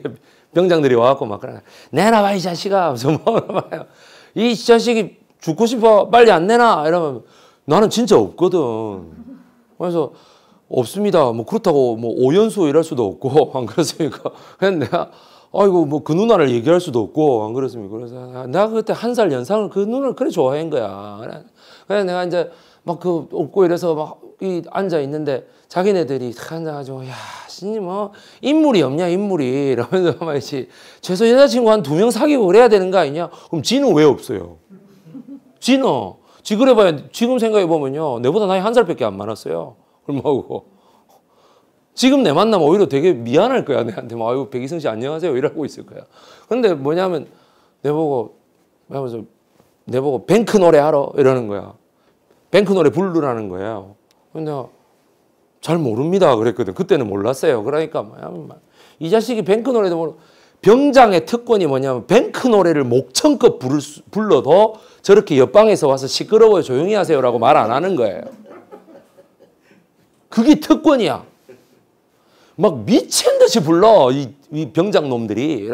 병장들이 와갖고 막 그러나 내놔봐 이 자식아 하면서 뭐 물봐요이 자식이 죽고 싶어 빨리 안 내놔 이러면 나는 진짜 없거든 그래서 없습니다 뭐 그렇다고 뭐 오연수 이럴 수도 없고 안 그렇습니까 그냥 내가 아이고 뭐 그 누나를 얘기할 수도 없고 안 그렇습니까 그래서 내가 그때 한 살 연상을 그 누나를 그래 좋아한 거야 그래서 내가 이제 막 그 없고 이래서 막이 앉아 있는데 자기네들이 앉아가지고 야 신이 뭐 인물이 없냐 인물이 이러면서 말이지 최소 여자친구 한 두 명 사귀고 그래야 되는 거 아니냐 그럼 진우 왜 없어요 진우 지 그래봐야 지금 생각해보면요 내보다 나이 한 살밖에 안 많았어요 얼마고 지금 내 만나면 오히려 되게 미안할 거야 내한테 막 뭐, 아유 백이성 씨 안녕하세요 이러고 있을 거야 근데 뭐냐면 내보고 하면 내보고 뱅크 노래 하러 이러는 거야 뱅크 노래 부르라는 거예요 근데 잘 모릅니다. 그랬거든. 그때는 몰랐어요. 그러니까 뭐야. 뭐. 이 자식이 뱅크 노래도 모르 병장의 특권이 뭐냐면 뱅크 노래를 목청껏 부를 수, 불러도 저렇게 옆방에서 와서 시끄러워요. 조용히 하세요라고 말 안 하는 거예요. 그게 특권이야. 막 미친 듯이 불러. 이, 이 병장 놈들이.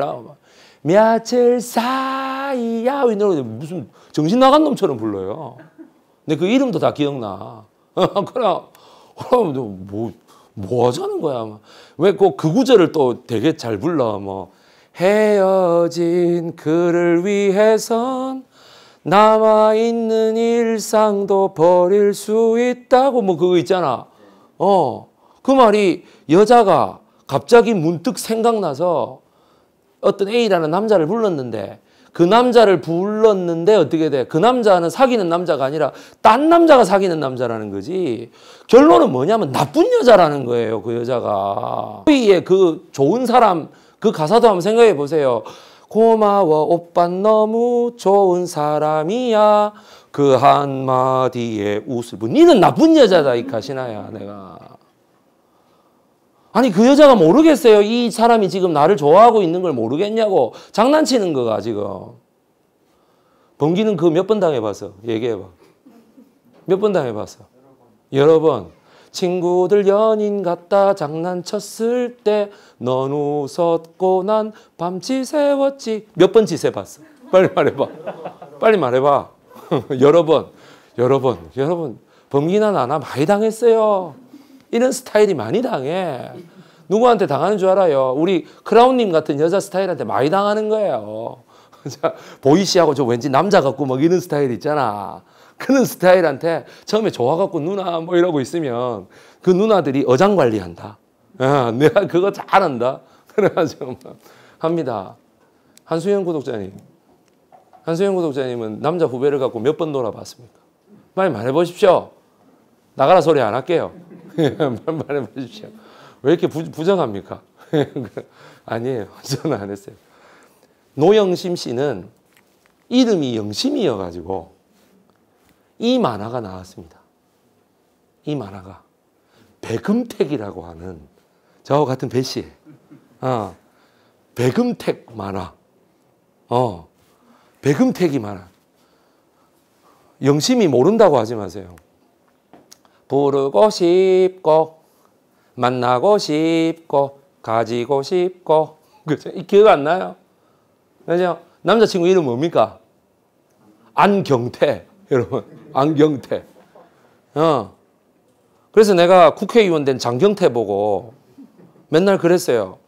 며칠 사이야. 이 노래 무슨 정신 나간 놈처럼 불러요. 근데 그 이름도 다 기억나. 그러나 뭐, 뭐 하자는 거야. 왜꼭 그 구절을 또 되게 잘 불러. 뭐 헤어진 그를 위해선 남아있는 일상도 버릴 수 있다고 뭐 그거 있잖아. 어. 그 말이 여자가 갑자기 문득 생각나서 어떤 A라는 남자를 불렀는데 그 남자를 불렀는데 어떻게 돼? 그 남자는 사귀는 남자가 아니라 딴 남자가 사귀는 남자라는 거지. 결론은 뭐냐면 나쁜 여자라는 거예요. 그 여자가. 호이의 그 좋은 사람 그 가사도 한번 생각해 보세요. 고마워 오빠 너무 좋은 사람이야. 그 한마디에 웃을 뿐. 니는 나쁜 여자다 이 가시나야 내가. 아니 그 여자가 모르겠어요. 이 사람이 지금 나를 좋아하고 있는 걸 모르겠냐고 장난치는 거가 지금. 범기는 그 몇 번 당해봤어? 얘기해봐. 몇 번 당해봤어? 여러 번. 친구들 연인 같다 장난쳤을 때 넌 웃었고 난 밤지 세웠지 몇번 지세봤어? 빨리 말해봐. 빨리 말해봐. 여러 번. 여러 번. 여러 번. 범기나 나나 많이 당했어요. 이런 스타일이 많이 당해. 누구한테 당하는 줄 알아요? 우리 크라운님 같은 여자 스타일한테 많이 당하는 거예요. 보이시하고 저 왠지 남자 같고 막 이런 스타일 있잖아. 그런 스타일한테 처음에 좋아갖고 누나 뭐 이러고 있으면 그 누나들이 어장 관리한다. 아, 내가 그거 잘한다. 그래가지고 합니다. 한수영 구독자님. 한수영 구독자님은 남자 후배를 갖고 몇 번 놀아봤습니까? 많이 말해보십시오. 나가라 소리 안 할게요. 한번 말해봐 주십시오. 왜 이렇게 부, 부정합니까? 아니에요. 저는 안 했어요. 노영심 씨는 이름이 영심이어가지고 이 만화가 나왔습니다. 이 만화가 백음택이라고 하는 저와 같은 배씨 어, 백음택 만화. 어, 백음택이 만화. 영심이 모른다고 하지 마세요. 부르고 싶고 만나고 싶고 가지고 싶고 그죠? 기억 안 나요? 그죠? 남자친구 이름 뭡니까? 안경태 여러분 안경태 어. 그래서 내가 국회의원 된 장경태 보고 맨날 그랬어요.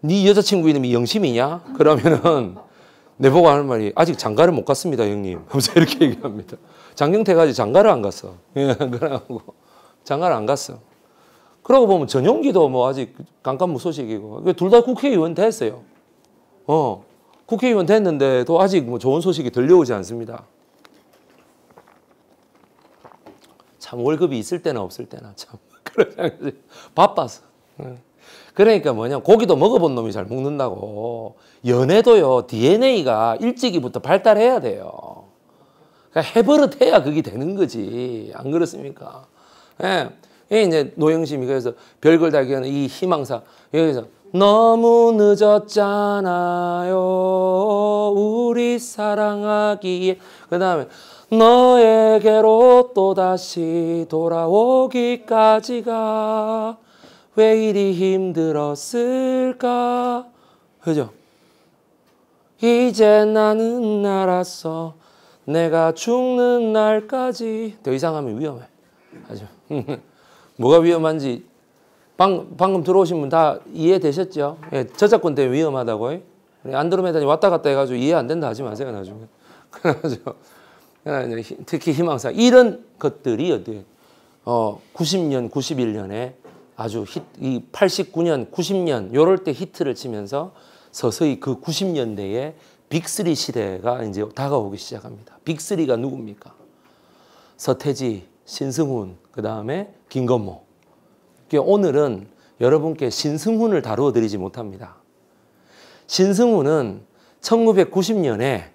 네 여자친구 이름이 영심이냐? 그러면은 내보고 하는 말이 아직 장가를 못 갔습니다, 형님. 하면서 이렇게 얘기합니다. 장경태까지 장가를 안 갔어. 그래고 장가를 안 갔어. 그러고 보면 전용기도 뭐 아직 간간무 소식이고 둘 다 국회의원 됐어요. 어, 국회의원 됐는데도 아직 뭐 좋은 소식이 들려오지 않습니다. 참 월급이 있을 때나 없을 때나 참 바빠서. 예. 그러니까 뭐냐 고기도 먹어본 놈이 잘 먹는다고 연애도요 DNA가 일찍이부터 발달해야 돼요. 그러니까 해버릇해야 그게 되는 거지. 안 그렇습니까? 예. 이제 노영심이 그래서 별걸 달기하는 이 희망사 여기서 너무 늦었잖아요 우리 사랑하기에 그 다음에 너에게로 또다시 돌아오기까지가 왜 이리 힘들었을까 그죠? 이제 나는 알았어 내가 죽는 날까지 더 이상 하면 위험해. 아주. 뭐가 위험한지 방, 방금 들어오신 분 다 이해되셨죠? 예, 저작권 때문에 위험하다고. 예, 안드로메다니 왔다 갔다 해가지고 이해 안 된다 하지 마세요 나중에. 그래가 아, 특히 희망상 이런 것들이 어디 어 90년, 91년에 아주 히, 이 89년, 90년 요럴 때 히트를 치면서 서서히 그 90년대에 빅3 시대가 이제 다가오기 시작합니다. 빅3가 누굽니까? 서태지, 신승훈, 그 다음에 김건모. 그러니까 오늘은 여러분께 신승훈을 다루어 드리지 못합니다. 신승훈은 1990년에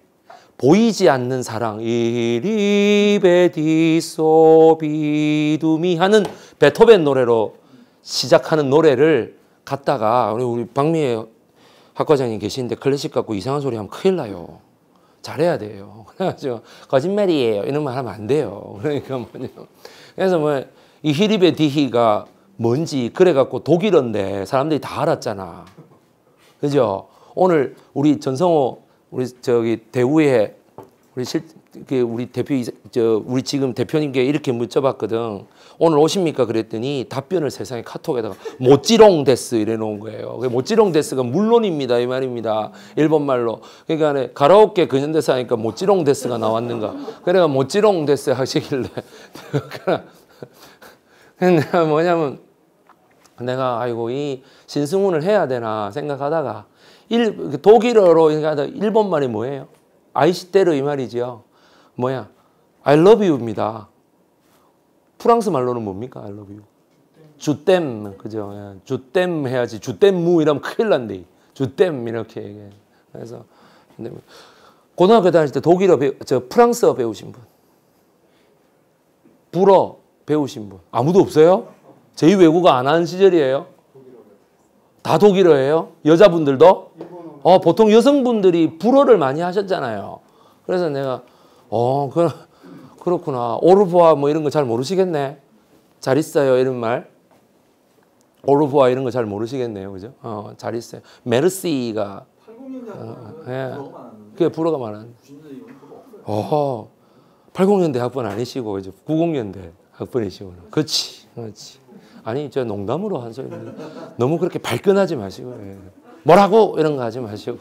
보이지 않는 사랑 이리베디소비두미 하는 베토벤 노래로 시작하는 노래를 갖다가 우리 박미애 학 과장님 계시는데 클래식 갖고 이상한 소리 하면 큰일 나요. 잘해야 돼요. 그래가 거짓말이에요. 이런 말 하면 안 돼요. 그러니까 뭐냐. 그래서 뭐 이 히리베 디히가 뭔지 그래갖고 독일인데 사람들이 다 알았잖아. 그죠? 오늘 우리 전성호 우리 저기 대우의 우리 실그 우리 대표 저 우리 지금 대표님께 이렇게 묻혀봤거든. 오늘 오십니까? 그랬더니 답변을 세상에 카톡에다가 모찌롱 데스 이래 놓은 거예요. 모찌롱 데스가 물론입니다 이 말입니다. 일본 말로. 그러니까 가라오케 근현대사 하니까 모찌롱 데스가 나왔는가. 그래가 모찌롱 데스 하시길래 내가 뭐냐면 내가 아이고 이 신승훈을 해야 되나 생각하다가 일, 독일어로 일본말이 뭐예요? 아이시테르 이 말이죠. 뭐야? I love you입니다. 프랑스 말로는 뭡니까? I love you. 주댐 그죠? 예, 주댐 해야지 주댐무 이러면 큰일 난대. 주댐 이렇게 얘기해. 그래서 고등학교 다닐 때 독일어 배우, 저 프랑스어 배우신 분, 불어 배우신 분 아무도 없어요? 제2 외국어 안 하는 시절이에요. 다 독일어예요. 여자분들도 어 보통 여성분들이 불어를 많이 하셨잖아요. 그래서 내가 어, 그, 그렇구나. 오르보아 뭐 이런 거 잘 모르시겠네. 잘 있어요. 이런 말. 오르보아 이런 거 잘 모르시겠네요. 그죠? 어, 잘 있어요. 메르시가. 80년대 어, 예. 그게 불어가 많았는데. 어, 80년대 학번 아니시고, 그죠? 90년대 학번이시고. 그렇지. 그렇지. 아니, 저 농담으로 한소리 너무 그렇게 발끈하지 마시고. 예. 뭐라고? 이런 거 하지 마시고.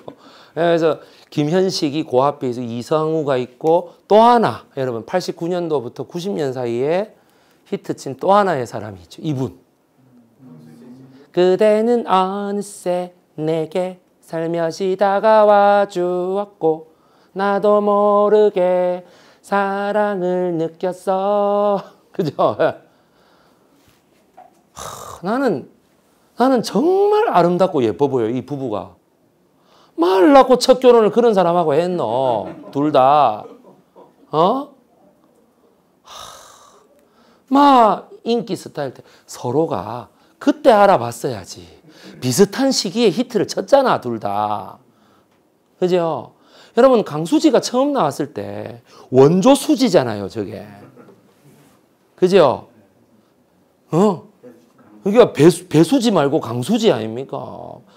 예, 그래서 김현식이 고그 앞에 있어 이성우가 있고 또 하나 여러분 89년도부터 90년 사이에 히트친 또 하나의 사람이 있죠. 이분. 그대는 어느새 내게 살며시 다가와 주었고 나도 모르게 사랑을 느꼈어. 그죠? 예. 나는 나는 정말 아름답고 예뻐 보여이 부부가. 말 낳고 첫 결혼을 그런 사람하고 했노. 둘 다. 어? 마 인기 스타일 때 서로가 그때 알아봤어야지. 비슷한 시기에 히트를 쳤잖아, 둘 다. 그죠? 여러분, 강수지가 처음 나왔을 때 원조 수지잖아요, 저게. 그죠? 어? 그러니까 배수, 배수지 말고 강수지 아닙니까?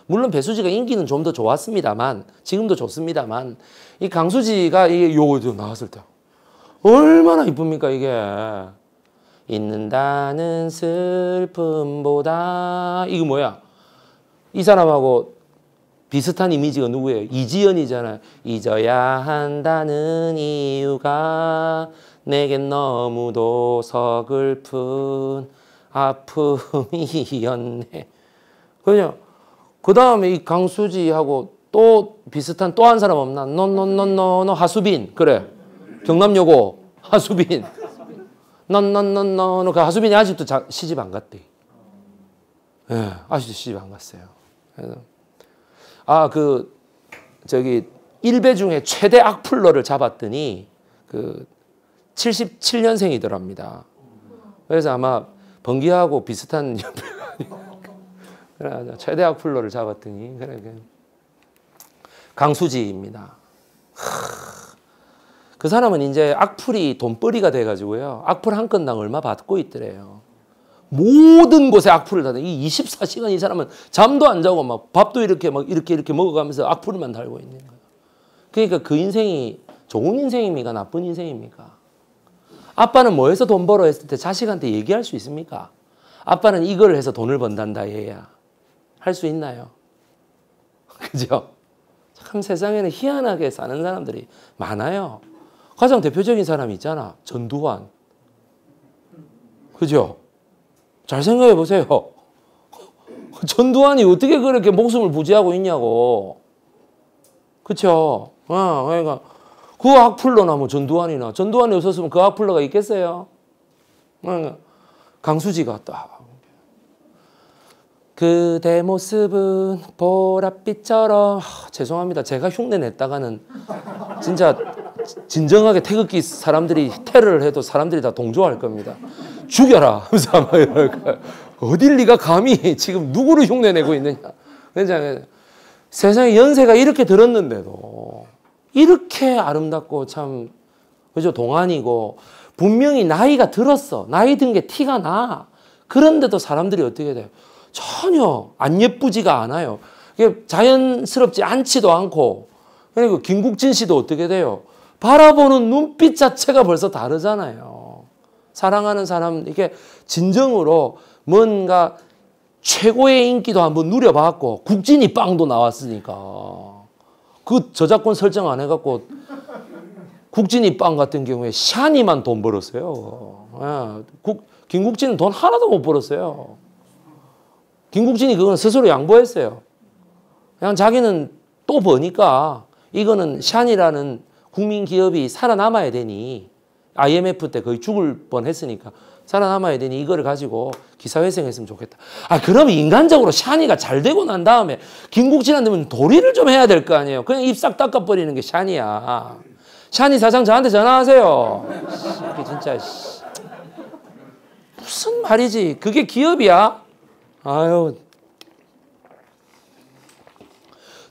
물론 배수지가 인기는 좀 더 좋았습니다만 지금도 좋습니다만 이 강수지가 이게 요거 나왔을 때 얼마나 이쁩니까 이게 있는다는 슬픔보다 이거 뭐야 이 사람하고 비슷한 이미지가 누구예요? 이지연이잖아요. 잊어야 한다는 이유가 내겐 너무도 서글픈 아픔이었네. 그죠? 그 다음에 이 강수지하고 또 비슷한 또 한 사람 없나? 노넌넌넌노 하수빈 그래 경남여고 하수빈 넌넌넌넌 노그 하수빈이 아직도 자, 시집 안 갔대. 예, 아직도 시집 안 갔어요. 그래서 아그 저기 일배 중에 최대 악플러를 잡았더니 그 77년생이더랍니다. 그래서 아마 번개하고 비슷한 그래 최대 악플러를 잡았더니 그래 강수지입니다. 그 사람은 이제 악플이 돈벌이가 돼가지고요. 악플 한 건당 얼마 받고 있더래요. 모든 곳에 악플을 다는 이 24시간 이 사람은 잠도 안 자고 막 밥도 이렇게 막 이렇게 이렇게 먹어가면서 악플만 달고 있는 거예요. 그러니까 그 인생이 좋은 인생입니까? 나쁜 인생입니까? 아빠는 뭐 해서 돈 벌어 했을 때 자식한테 얘기할 수 있습니까? 아빠는 이걸 해서 돈을 번단다 얘야. 할 수 있나요? 그죠? 참 세상에는 희한하게 사는 사람들이 많아요. 가장 대표적인 사람이 있잖아. 전두환. 그죠? 잘 생각해 보세요. 전두환이 어떻게 그렇게 목숨을 부지하고 있냐고. 그쵸? 어, 그러니까 그 악플러나 뭐 전두환이나 전두환이 없었으면 그 악플러가 있겠어요? 강수지가 딱. 그대 모습은 보랏빛처럼 하, 죄송합니다. 제가 흉내 냈다가는 진짜 진정하게 태극기 사람들이 테러를 해도 사람들이 다 동조할 겁니다. 죽여라. 어딜 네가 감히 지금 누구를 흉내 내고 있느냐. 세상에 연세가 이렇게 들었는데도 이렇게 아름답고 참 그죠 동안이고 분명히 나이가 들었어 나이 든 게 티가 나 그런데도 사람들이 어떻게 돼요 전혀 안 예쁘지가 않아요 이게 자연스럽지 않지도 않고 그리고 김국진 씨도 어떻게 돼요 바라보는 눈빛 자체가 벌써 다르잖아요 사랑하는 사람 이게 진정으로 뭔가 최고의 인기도 한번 누려봤고 국진이 빵도 나왔으니까 그 저작권 설정 안 해갖고 국진이 빵 같은 경우에 샤니만 돈 벌었어요. 예, 국, 김국진은 돈 하나도 못 벌었어요. 김국진이 그건 스스로 양보했어요. 그냥 자기는 또 버니까 이거는 샨이라는 국민 기업이 살아남아야 되니 IMF 때 거의 죽을 뻔 했으니까 살아남아야 되니 이거를 가지고 기사회생했으면 좋겠다. 아, 그럼 인간적으로 샤니가 잘 되고 난 다음에 김국진 안 되면 도리를 좀 해야 될 거 아니에요. 그냥 입 싹 닦아버리는 게 샤니야. 샤니 사장 저한테 전화하세요. 이게 진짜 무슨 말이지? 그게 기업이야? 아유.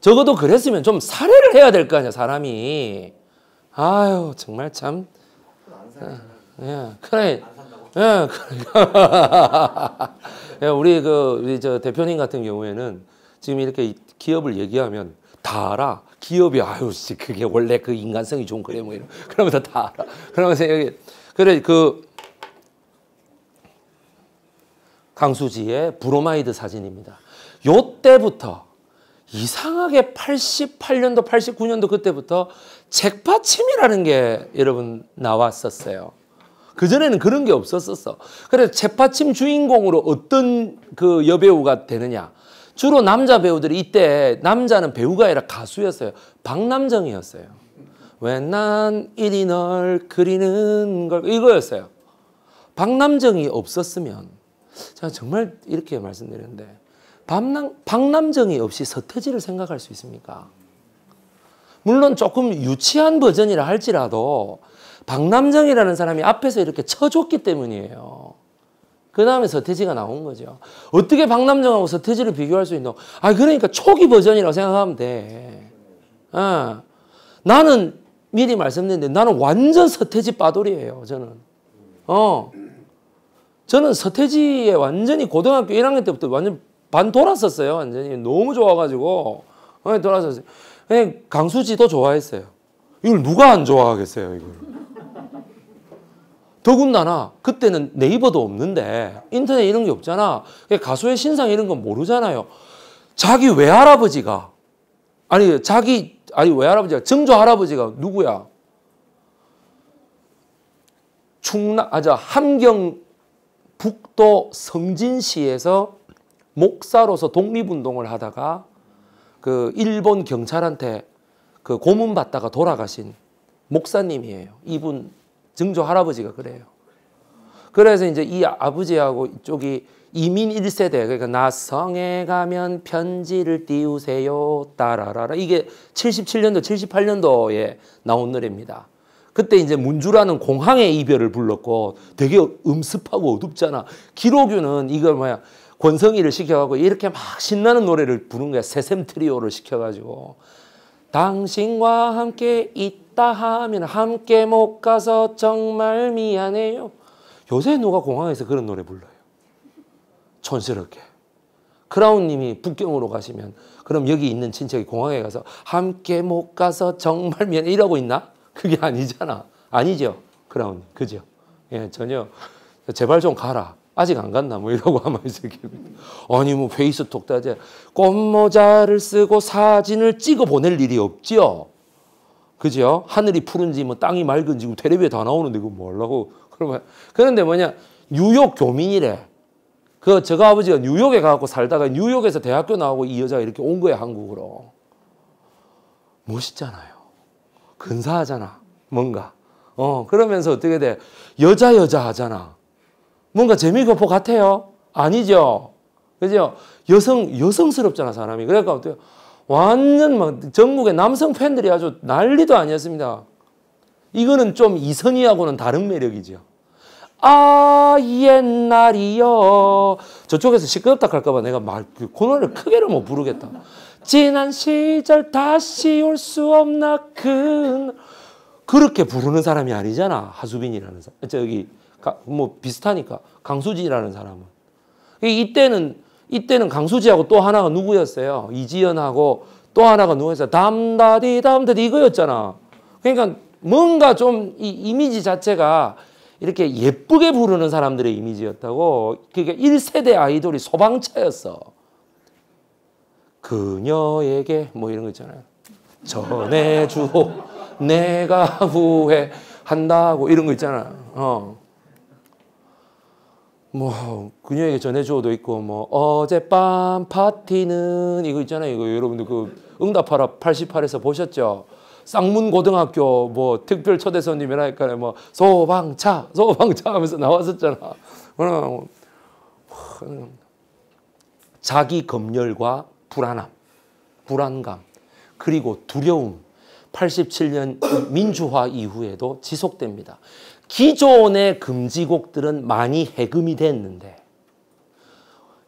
적어도 그랬으면 좀 사례를 해야 될 거 아니야, 사람이. 아유, 정말 참. 예. 그래. 예, 그러니까 예, 우리 그 우리 저 대표님 같은 경우에는 지금 이렇게 기업을 얘기하면 다 알아. 기업이 아유 씨 그게 원래 그 인간성이 좋좀 그래 뭐 이런 그러면서 다 알아. 그러면서 여기 그래 그 강수지의 브로마이드 사진입니다. 요때부터 이상하게 88년도 89년도 그때부터 잭받침이라는 게 여러분 나왔었어요. 그전에는 그런 게 없었었어. 그래서 재파침 주인공으로 어떤 그 여배우가 되느냐. 주로 남자 배우들이 이때 남자는 배우가 아니라 가수였어요. 박남정이었어요. 왜 난 이리 널 그리는 걸 이거였어요. 박남정이 없었으면 제가 정말 이렇게 말씀드리는데 박남, 박남정이 없이 서태지를 생각할 수 있습니까? 물론 조금 유치한 버전이라 할지라도 박남정이라는 사람이 앞에서 이렇게 쳐줬기 때문이에요. 그 다음에 서태지가 나온 거죠. 어떻게 박남정하고 서태지를 비교할 수 있노? 아, 그러니까 초기 버전이라고 생각하면 돼. 아, 나는 미리 말씀드렸는데 나는 완전 서태지 빠돌이에요, 저는. 어. 저는 서태지에 완전히 고등학교 1학년 때부터 완전 반 돌았었어요, 완전히. 너무 좋아가지고. 어, 돌았었어요. 강수지도 좋아했어요. 이걸 누가 안 좋아하겠어요, 이걸. 더군다나 그때는 네이버도 없는데 인터넷 이런 게 없잖아. 가수의 신상 이런 건 모르잖아요. 자기 외할아버지가 아니 자기 아니 외할아버지가 증조 할아버지가 누구야? 충남 아저 함경 북도 성진시에서 목사로서 독립운동을 하다가 그 일본 경찰한테 그 고문 받다가 돌아가신 목사님이에요. 이분 증조 할아버지가 그래요. 그래서 이제 이 아버지하고 이쪽이 이민 1세대 그러니까 나 성에 가면 편지를 띄우세요 따라라라 이게 77년도 78년도에 나온 노래입니다. 그때 이제 문주라는 공항의 이별을 불렀고 되게 음습하고 어둡잖아. 기록유는 이걸 뭐야 권성이를 시켜가고 이렇게 막 신나는 노래를 부른 거야. 세샘 트리오를 시켜가지고 당신과 함께 있다 하면 함께 못 가서 정말 미안해요. 요새 누가 공항에서 그런 노래 불러요. 촌스럽게. 크라운님이 북경으로 가시면 그럼 여기 있는 친척이 공항에 가서 함께 못 가서 정말 미안해 이러고 있나? 그게 아니잖아. 아니죠. 크라운 그죠? 예, 전혀 제발 좀 가라. 아직 안 갔나 뭐 이러고 아마 있을 아니 뭐 페이스톡 도 하지 꽃모자를 쓰고 사진을 찍어 보낼 일이 없지요. 그죠? 하늘이 푸른지 뭐 땅이 맑은지 뭐 테레비에 다 나오는데 이거뭐 하려고 그러면 그런데 뭐냐 뉴욕 교민이래. 그 제가 아버지가 뉴욕에 가고 살다가 뉴욕에서 대학교 나오고 이 여자가 이렇게 온 거야 한국으로. 멋있잖아요. 근사하잖아. 뭔가. 어 그러면서 어떻게 돼? 여자 여자 하잖아. 뭔가 재미가 없고 뭐 같아요? 아니죠. 그죠? 여성, 여성스럽잖아, 사람이. 그러니까 어때요? 완전 막 전국의 남성 팬들이 아주 난리도 아니었습니다. 이거는 좀 이선희하고는 다른 매력이죠. 아, 옛날이요. 저쪽에서 시끄럽다 할까봐 내가 말, 그 코너를 크게를 못 부르겠다. 지난 시절 다시 올 수 없나, 큰. 그렇게 부르는 사람이 아니잖아. 하수빈이라는 사람. 저기, 뭐 비슷하니까 강수지라는 사람은 이때는 이때는 강수지하고 또 하나가 누구였어요? 이지연하고 또 하나가 누구였어요? 담다디 담다디 이거였잖아. 그러니까 뭔가 좀 이 이미지 자체가 이렇게 예쁘게 부르는 사람들의 이미지였다고 그러 1세대 아이돌이 소방차였어. 그녀에게 뭐 이런 거 있잖아요. 전해주고 내가 후회한다고 이런 거 있잖아. 어. 뭐 그녀에게 전해줘도 있고 뭐 어젯밤 파티는 이거 있잖아요 이거 여러분들 그 응답하라 88에서 보셨죠? 쌍문 고등학교 뭐 특별 초대 손님이라니까 뭐 소방차 소방차 하면서 나왔었잖아. 자기 검열과 불안함, 불안감, 그리고 두려움. 87년 민주화 이후에도 지속됩니다. 기존의 금지곡들은 많이 해금이 됐는데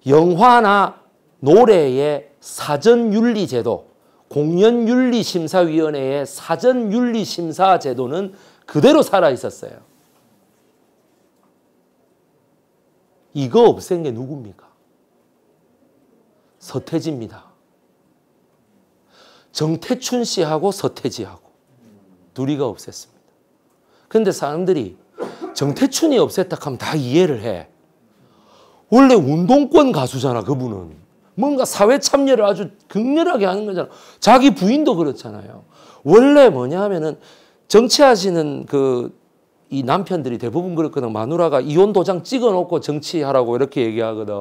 영화나 노래의 사전윤리제도, 공연윤리심사위원회의 사전윤리심사제도는 그대로 살아있었어요. 이거 없앤 게 누굽니까? 서태지입니다. 정태춘 씨하고 서태지하고 둘이가 없앴습니다. 근데 사람들이 정태춘이 없앴다 하면 다 이해를 해. 원래 운동권 가수잖아, 그분은. 뭔가 사회 참여를 아주 극렬하게 하는 거잖아. 자기 부인도 그렇잖아요. 원래 뭐냐 하면은 정치하시는 그 이 남편들이 대부분 그렇거든. 마누라가 이혼 도장 찍어 놓고 정치하라고 이렇게 얘기하거든.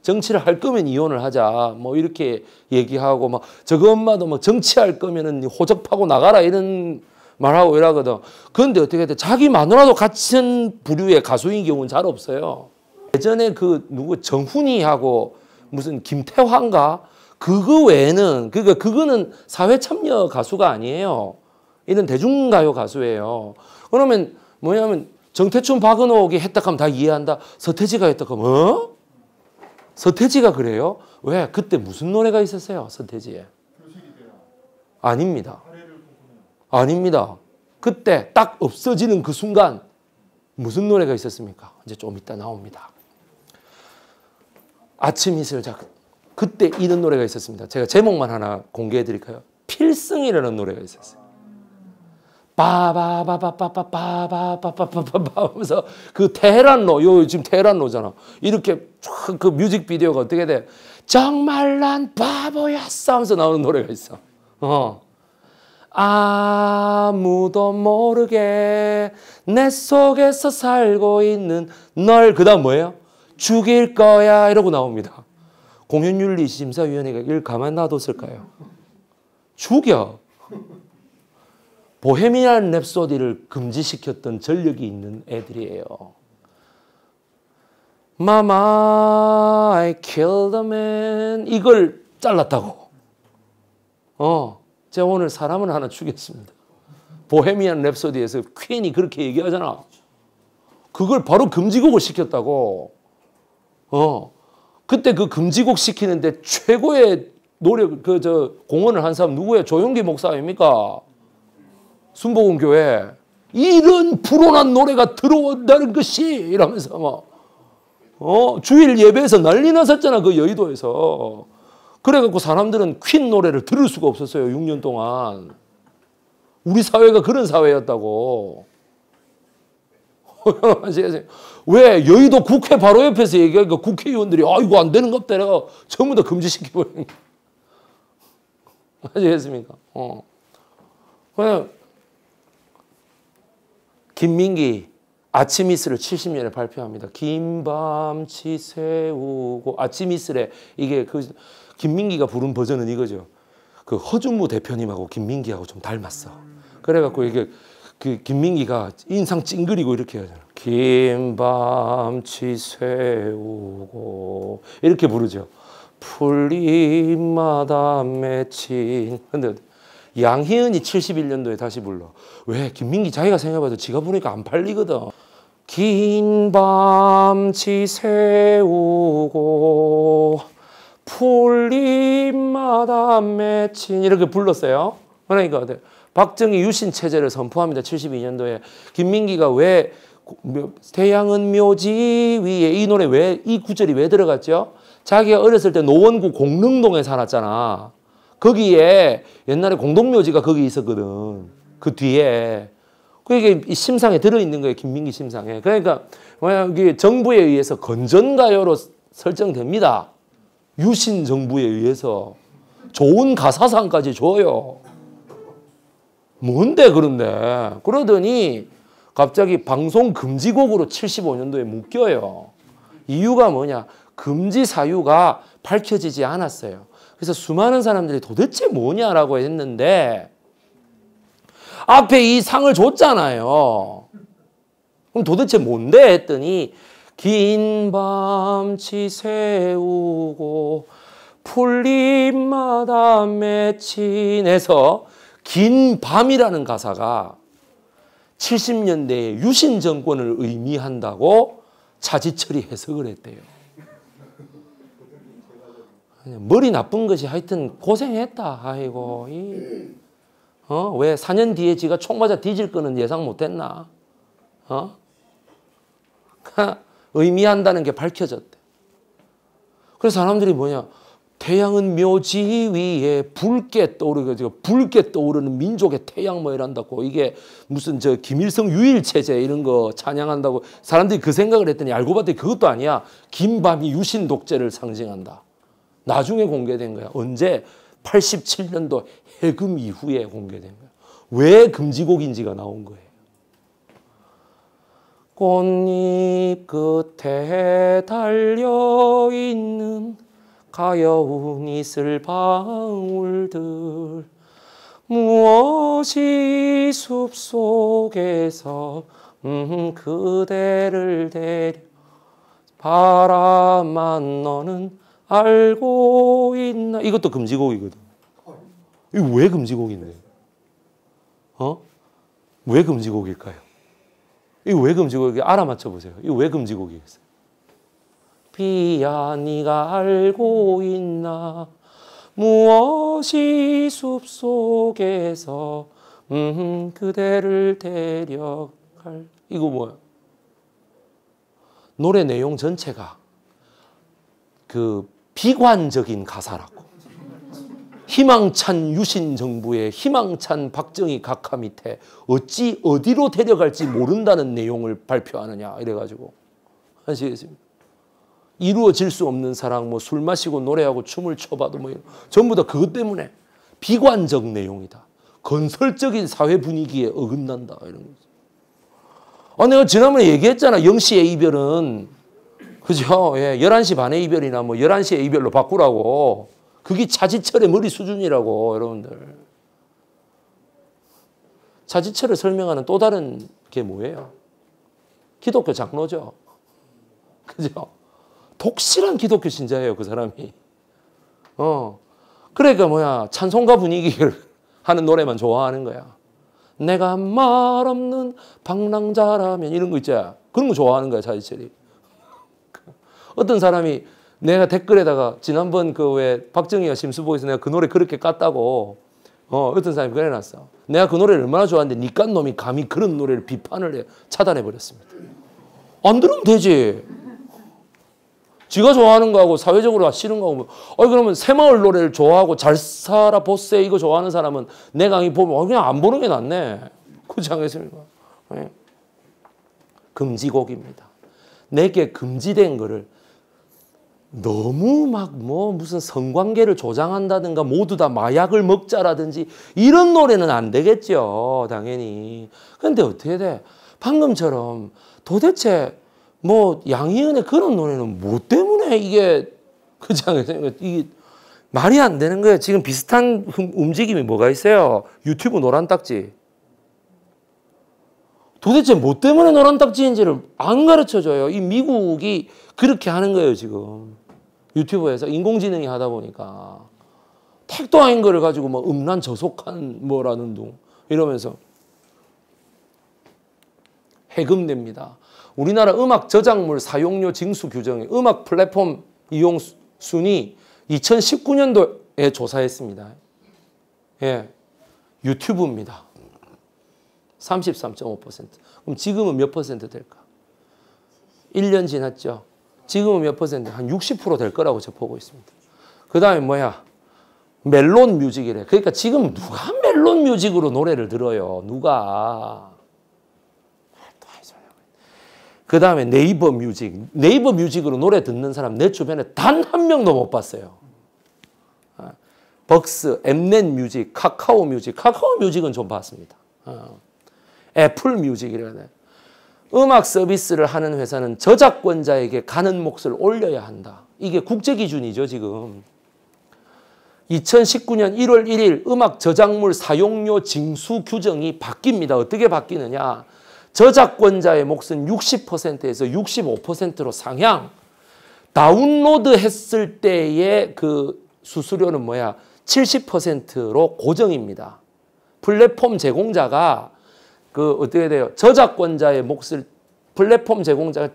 정치를 할 거면 이혼을 하자. 뭐 이렇게 얘기하고 막 저거 엄마도 뭐 정치할 거면은 호적 파고 나가라 이런 말하고 이러거든. 그런데 어떻게 돼? 자기 마누라도 같은 부류의 가수인 경우는 잘 없어요. 예전에 그 누구 정훈이하고 무슨 김태환가 그거 외에는 그러니까 그거는 사회 참여 가수가 아니에요. 이런 대중가요 가수예요. 그러면 뭐냐면 정태춘 박은옥이 했다 하면 다 이해한다. 서태지가 했다 하면 어? 서태지가 그래요? 왜? 그때 무슨 노래가 있었어요? 서태지에. 아닙니다. 아닙니다. 그때 딱 없어지는 그 순간 무슨 노래가 있었습니까? 이제 좀 이따 나옵니다. 아침 이슬 작. 그때 이런 노래가 있었습니다. 제가 제목만 하나 공개해 드릴까요? 필승이라는 노래가 있었어요. 바바바바바바바바바바바 하면서 그 테란로 요 지금 테란로잖아. 이렇게 그 뮤직비디오가 어떻게 돼? 정말 난 바보였어 하면서 나오는 노래가 있어. 어. 아무도 모르게 내 속에서 살고 있는 널그 다음 뭐예요? 죽일 거야 이러고 나옵니다. 공연윤리심사위원회가 이걸 가만 놔뒀을까요? 죽여. 보헤미안 랩소디를 금지시켰던 전력이 있는 애들이에요. m a I killed a man. 이걸 잘랐다고. 어. 제가 오늘 사람을 하나 주겠습니다. 보헤미안 랩소디에서 퀸이 그렇게 얘기하잖아. 그걸 바로 금지곡을 시켰다고. 어. 그때 그 금지곡 시키는데 최고의 노력, 그, 저, 공헌을 한 사람 누구예요? 조용기 목사 입니까 순복음 교회. 이런 불온한 노래가 들어온다는 것이! 이러면서 막, 어, 주일 예배에서 난리 났었잖아, 그 여의도에서. 그래갖고 사람들은 퀸 노래를 들을 수가 없었어요. 6년 동안. 우리 사회가 그런 사회였다고. 왜? 여의도 국회 바로 옆에서 얘기하니까 국회의원들이 아 이거 안 되는 것같다 내 전부 다 금지시켜버린 아시겠습니까? 어. 그냥 김민기 아침 이슬을 70년에 발표합니다. 긴 밤치 세우고 아침 이슬에 이게 그 김민기가 부른 버전은 이거죠. 그 허준무 대표님하고 김민기하고 좀 닮았어. 그래갖고 이게 그 김민기가 인상 찡그리고 이렇게 하잖아. 김밤치 새우고 이렇게 부르죠. 풀잎마다 맺힌 근데 양희은이 71년도에 다시 불러 왜 김민기 자기가 생각해봐도 지가 보니까 안 팔리거든 긴 밤치 새우고 풀잎마다 맺힌 이렇게 불렀어요. 그러니까 박정희 유신 체제를 선포합니다. 72년도에 김민기가 왜 태양은 묘지 위에 이 노래 왜 이 구절이 왜 들어갔죠? 자기가 어렸을 때 노원구 공릉동에 살았잖아. 거기에 옛날에 공동묘지가 거기 있었거든. 그 뒤에 그게 심상에 들어있는 거예요. 김민기 심상에. 그러니까 정부에 의해서 건전가요로 설정됩니다. 유신 정부에 의해서 좋은 가사상까지 줘요. 뭔데 그런데 그러더니 갑자기 방송 금지곡으로 75년도에 묶여요. 이유가 뭐냐? 금지 사유가 밝혀지지 않았어요. 그래서 수많은 사람들이 도대체 뭐냐라고 했는데 앞에 이 상을 줬잖아요. 그럼 도대체 뭔데 했더니 긴 밤치 세우고 풀잎마다 맺힌에서 긴 밤이라는 가사가 70년대의 유신 정권을 의미한다고 자지철이 해석을 했대요. 머리 나쁜 것이 하여튼 고생했다. 아이고 어? 왜 4년 뒤에 지가 총 맞아 뒤질 거는 예상 못했나? 어? 의미한다는 게 밝혀졌대. 그래서 사람들이 뭐냐. 태양은 묘지 위에 붉게 떠오르고 붉게 떠오르는 민족의 태양 뭐 이란다고 이게 무슨 저 김일성 유일 체제 이런 거 찬양한다고 사람들이 그 생각을 했더니 알고 봤더니 그것도 아니야 김밥이 유신 독재를 상징한다 나중에 공개된 거야 언제 87년도 해금 이후에 공개된 거야 왜 금지곡인지가 나온 거예요 꽃잎 끝에 달려있는 가여운 이슬 방울들 무엇이 숲속에서 음 그대를 데려 바람만 너는 알고 있나 이것도 금지곡이거든 이거 왜 금지곡인데? 어? 왜 금지곡일까요? 이거 왜 금지곡이 알아맞혀 보세요. 이거 왜 금지곡이겠어요? 비야 네가 알고 있나 무엇이 숲속에서 음 그대를 데려갈 이거 뭐야? 노래 내용 전체가 그 비관적인 가사라고 희망찬 유신 정부의 희망찬 박정희 각하 밑에 어찌 어디로 데려갈지 모른다는 내용을 발표하느냐 이래가지고 아시겠습니까? 이루어질 수 없는 사랑 뭐 술 마시고 노래하고 춤을 춰봐도 뭐 전부 다 그것 때문에 비관적 내용이다. 건설적인 사회 분위기에 어긋난다 이런 거죠. 아, 내가 지난번에 얘기했잖아. 0시에 이별은 그죠? 예, 11시 반에 이별이나 뭐 11시에 이별로 바꾸라고 그게 자지철의 머리 수준이라고 여러분들. 자지철을 설명하는 또 다른 게 뭐예요? 기독교 장로죠. 그죠? 독실한 기독교 신자예요, 그 사람이. 어. 그러니까 뭐야, 찬송가 분위기를 하는 노래만 좋아하는 거야. 내가 말 없는 방랑자라면 이런 거 있지. 그런 거 좋아하는 거야, 자지철이. 어떤 사람이 내가 댓글에다가 지난번 그 왜 박정희가 심수보에서 내가 그 노래 그렇게 깠다고 어, 어떤 사람이 그래놨어. 내가 그 노래를 얼마나 좋아하는데 니깐 놈이 감히 그런 노래를 비판을 해 차단해버렸습니다. 안 들으면 되지. 지가 좋아하는 거하고 사회적으로 아, 싫은 거하고 뭐. 그러면 새마을 노래를 좋아하고 잘 살아 보세 이거 좋아하는 사람은 내 강의 보면 어, 그냥 안 보는 게 낫네. 그렇지 않겠습니까? 네. 금지곡입니다. 내게 금지된 거를 너무 막 뭐 무슨 성관계를 조장한다든가 모두 다 마약을 먹자라든지 이런 노래는 안 되겠죠. 당연히. 근데 어떻게 돼? 방금처럼 도대체 뭐 양희은의 그런 노래는 뭐 때문에 이게 그장에겠 이게 말이 안 되는 거예요. 지금 비슷한 움직임이 뭐가 있어요? 유튜브 노란 딱지. 도대체 뭐 때문에 노란 딱지인지를 안 가르쳐 줘요. 이 미국이 그렇게 하는 거예요, 지금. 유튜브에서 인공지능이 하다 보니까 택도 아닌 거를 가지고 뭐 음란 저속한 뭐라는 둥 이러면서 해금 됩니다 우리나라 음악 저작물 사용료 징수 규정에 음악 플랫폼 이용 순위 2019년도에 조사했습니다. 예, 유튜브입니다. 33.5%. 그럼 지금은 몇 퍼센트 될까? 1년 지났죠. 지금은 몇 퍼센트? 한 60%될 거라고 저 보고 있습니다. 그 다음에 뭐야? 멜론 뮤직이래. 그러니까 지금 누가 멜론 뮤직으로 노래를 들어요? 누가? 그 다음에 네이버 뮤직. 네이버 뮤직으로 노래 듣는 사람 내 주변에 단 한 명도 못 봤어요. 어. 벅스, 엠넷 뮤직, 카카오 뮤직. 카카오 뮤직은 좀 봤습니다. 어. 애플 뮤직이라 음악 서비스를 하는 회사는 저작권자에게 가는 몫을 올려야 한다. 이게 국제 기준이죠, 지금. 2019년 1월 1일 음악 저작물 사용료 징수 규정이 바뀝니다. 어떻게 바뀌느냐. 저작권자의 몫은 60%에서 65%로 상향. 다운로드 했을 때의 그 수수료는 뭐야? 70%로 고정입니다. 플랫폼 제공자가 그 어떻게 돼요? 저작권자의 몫을 플랫폼 제공자는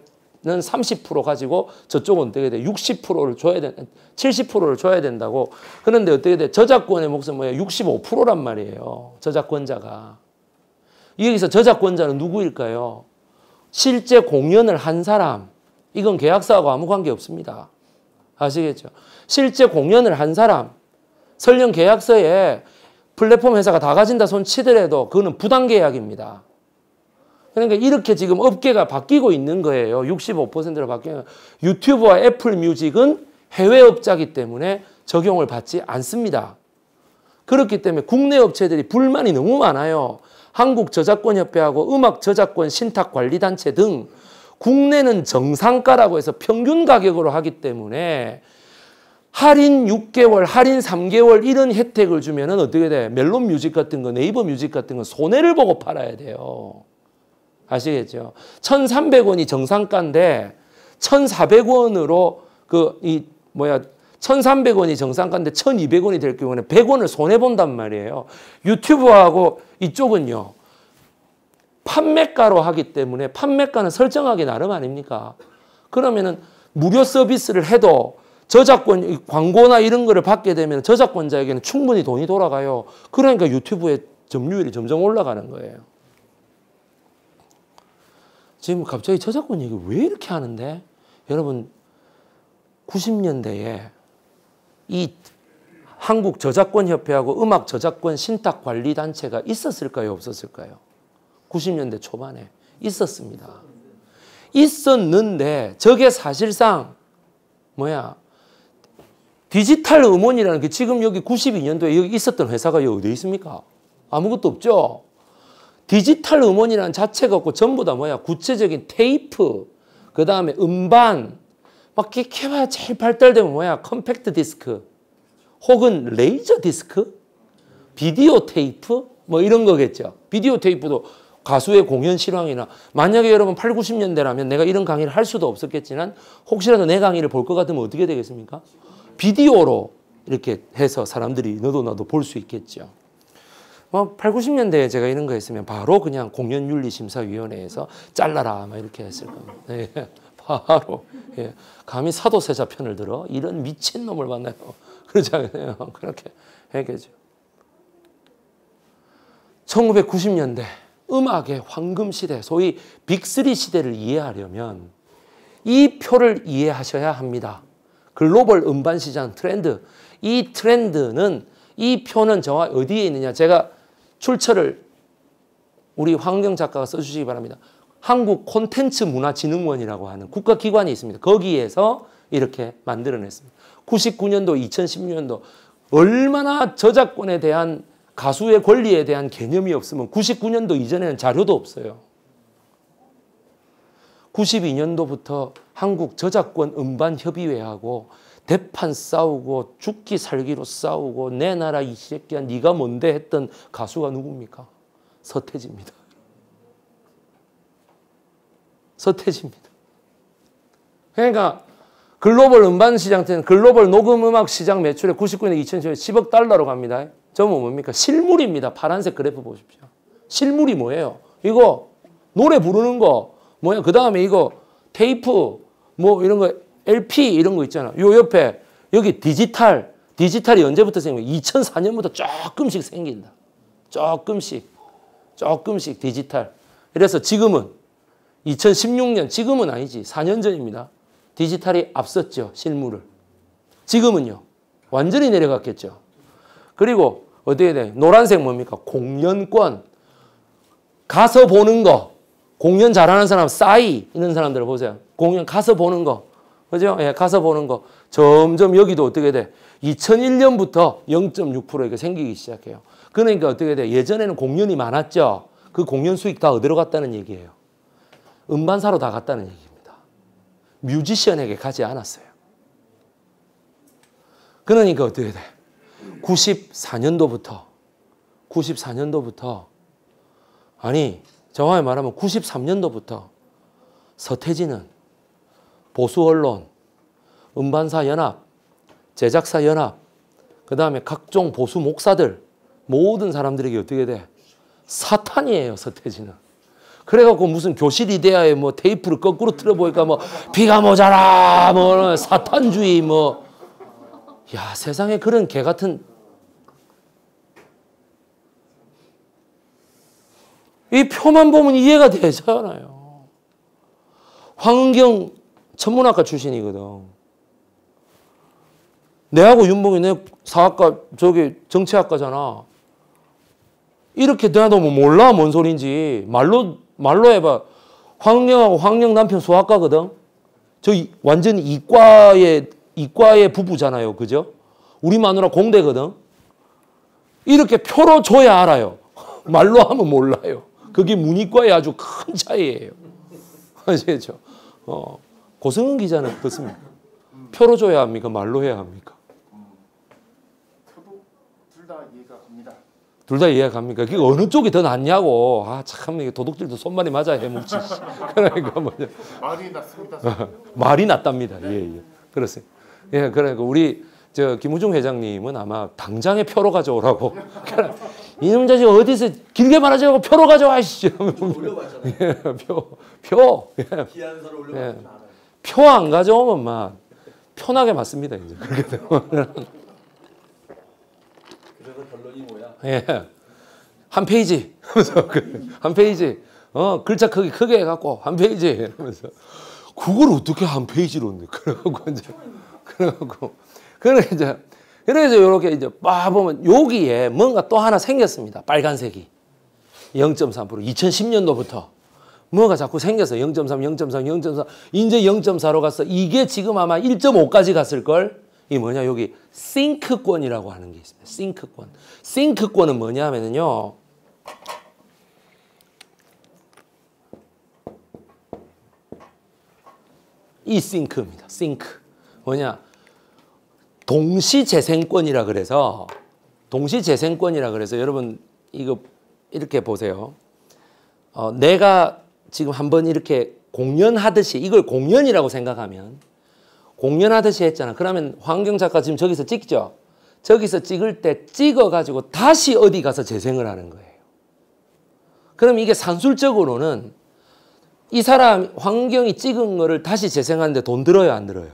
30% 가지고 저쪽은 어떻게 돼? 60%를 줘야 된 70%를 줘야 된다고. 그런데 어떻게 돼? 저작권의 몫은 뭐예요? 65%란 말이에요. 저작권자가. 여기서 저작권자는 누구일까요? 실제 공연을 한 사람. 이건 계약사하고 아무 관계 없습니다. 아시겠죠? 실제 공연을 한 사람. 설령 계약서에 플랫폼 회사가 다 가진다 손 치더라도 그거는 부당 계약입니다. 그러니까 이렇게 지금 업계가 바뀌고 있는 거예요. 65%로 바뀌는 유튜브와 애플 뮤직은 해외 업자기 때문에 적용을 받지 않습니다. 그렇기 때문에 국내 업체들이 불만이 너무 많아요. 한국저작권협회하고 음악저작권 신탁관리단체 등 국내는 정상가라고 해서 평균 가격으로 하기 때문에 할인 6개월, 할인 3개월 이런 혜택을 주면 은 어떻게 돼? 멜론 뮤직 같은 거, 네이버 뮤직 같은 거 손해를 보고 팔아야 돼요. 아시겠죠? 1,300원이 정상가인데 1,400원으로 그 이 뭐야 1,300원이 정상가인데 1,200원이 될 경우에는 100원을 손해 본단 말이에요. 유튜브하고 이쪽은요. 판매가로 하기 때문에 판매가는 설정하기 나름 아닙니까? 그러면은 무료 서비스를 해도 저작권 광고나 이런 거를 받게 되면 저작권자에게는 충분히 돈이 돌아가요. 그러니까 유튜브의 점유율이 점점 올라가는 거예요. 지금 갑자기 저작권 얘기 왜 이렇게 하는데? 여러분 90년대에 이 한국 저작권 협회하고 음악 저작권 신탁 관리 단체가 있었을까요, 없었을까요? 90년대 초반에 있었습니다. 있었는데 저게 사실상 뭐야? 디지털 음원이라는 게 지금 여기 92년도에 여기 있었던 회사가 여기 어디 있습니까? 아무것도 없죠. 디지털 음원이라는 자체가 없고 전부 다 뭐야? 구체적인 테이프, 그 다음에 음반, 막 이렇게 해봐야 제일 발달되면 뭐야? 컴팩트 디스크, 혹은 레이저 디스크, 비디오 테이프, 뭐 이런 거겠죠. 비디오 테이프도 가수의 공연 실황이나 만약에 여러분 8, 90년대라면 내가 이런 강의를 할 수도 없었겠지만 혹시라도 내 강의를 볼 것 같으면 어떻게 되겠습니까? 비디오로 이렇게 해서 사람들이 너도 나도 볼 수 있겠죠. 뭐 8, 90년대에 제가 이런 거 했으면 바로 그냥 공연윤리심사위원회에서 잘라라 막 이렇게 했을 겁니다. 예, 바로 예. 감히 사도세자 편을 들어 이런 미친 놈을 만나요. 그렇지 않아요? 그렇게 해겠죠. 1990년대 음악의 황금 시대, 소위 빅3 시대를 이해하려면 이 표를 이해하셔야 합니다. 글로벌 음반 시장 트렌드 이 트렌드는 이 표는 정확 어디에 있느냐 제가 출처를 우리 황경 작가가 써주시기 바랍니다. 한국 콘텐츠 문화진흥원이라고 하는 국가기관이 있습니다. 거기에서 이렇게 만들어냈습니다. 99년도, 2016년도 얼마나 저작권에 대한 가수의 권리에 대한 개념이 없으면 99년도 이전에는 자료도 없어요. 92년도부터 한국 저작권 음반 협의회하고 대판 싸우고 죽기 살기로 싸우고 내 나라 이 새끼야 네가 뭔데 했던 가수가 누굽니까? 서태지입니다. 서태지입니다. 그러니까 글로벌 음반 시장 때는 글로벌 녹음 음악 시장 매출의 99년에 2000년에 10억 달러로 갑니다. 저 뭡니까? 실물입니다. 파란색 그래프 보십시오. 실물이 뭐예요? 이거 노래 부르는 거 뭐야? 그 다음에 이거 테이프 뭐 이런 거 LP 이런 거 있잖아. 요 옆에 여기 디지털 디지털이 언제부터 생겨? 2004년부터 조금씩 생긴다. 조금씩 조금씩 디지털. 그래서 지금은 2016년 지금은 아니지 4년 전입니다. 디지털이 앞섰죠 실물을. 지금은요 완전히 내려갔겠죠. 그리고 어떻게 돼? 노란색 뭡니까? 공연권. 가서 보는 거. 공연 잘하는 사람, 싸이 있는 사람들 을 보세요. 공연 가서 보는 거. 그죠? 예, 가서 보는 거. 점점 여기도 어떻게 돼? 2001년부터 0.6%이 생기기 시작해요. 그러니까 어떻게 돼? 예전에는 공연이 많았죠. 그 공연 수익 다 어디로 갔다는 얘기예요. 음반사로 다 갔다는 얘기입니다. 뮤지션에게 가지 않았어요. 그러니까 어떻게 돼? 94년도부터 94년도부터 아니 정확히 말하면 93년도부터 서태지는 보수 언론, 음반사 연합, 제작사 연합, 그 다음에 각종 보수 목사들, 모든 사람들에게 어떻게 돼? 사탄이에요, 서태지는. 그래갖고 무슨 교실 이데아에 뭐 테이프를 거꾸로 틀어보니까 뭐 비가 모자라, 뭐 사탄주의, 뭐. 야, 세상에 그런 개 같은 이 표만 보면 이해가 되잖아요. 황은경 천문학과 출신이거든. 내하고 윤봉이 내 사학과 저기 정치학과잖아. 이렇게 대하다 몰라 뭔 소린지 말로 말로 해봐. 황은경하고 황은경 남편 수학과거든. 저 완전 이과의 이과의 부부잖아요. 그죠? 우리 마누라 공대거든. 이렇게 표로 줘야 알아요. 말로 하면 몰라요. 그게 문이과의 아주 큰 차이예요. 아시죠 어, 고승은 기자는 어떻습니까? 표로 줘야 합니까? 말로 해야 합니까? 둘 다 이해가 갑니다. 둘 다 이해가 갑니까? 그게 어느 쪽이 더 낫냐고. 아, 참, 이게 도둑질도 손만이 맞아야 해먹지. 그러니까 뭐. 말이 낫습니다. 말이 낫답니다. 네. 예, 예. 그렇습니다. 예, 그러니까 우리 저 김우중 회장님은 아마 당장에 표로 가져오라고. 그러니까 이놈 자식 어디서 길게 말하자고 표로 가져와 씨. 올 예, 표, 표. 예. 예. 표안 가져오면 막 편하게 맞습니다 이제. 그렇게 되면. 그래서 결론이 뭐야? 예. 한 페이지 하면서 그, 한 페이지 어 글자 크기 크게 해갖고 한 페이지 하면서 그걸 어떻게 한 페이지로 넣그래고 이제 그래고 그래 이제 그래서 이렇게 이제 봐 보면 여기에 뭔가 또 하나 생겼습니다. 빨간색이 0.3% 2010년도부터 뭐가 자꾸 생겨서 0.3, 0.3, 0.3 이제 0.4로 갔어. 이게 지금 아마 1.5까지 갔을 걸. 이 뭐냐 여기 싱크권이라고 하는 게 있습니다. 싱크권. 싱크권은 뭐냐 면은요이 싱크입니다. 싱크. 뭐냐? 동시재생권이라 그래서 동시재생권이라 그래서 여러분 이거 이렇게 보세요. 어, 내가 지금 한번 이렇게 공연하듯이 이걸 공연이라고 생각하면 공연하듯이 했잖아. 그러면 환경 작가 지금 저기서 찍죠. 저기서 찍을 때 찍어가지고 다시 어디 가서 재생을 하는 거예요. 그럼 이게 산술적으로는 이 사람 환경이 찍은 거를 다시 재생하는데 돈 들어요 안 들어요?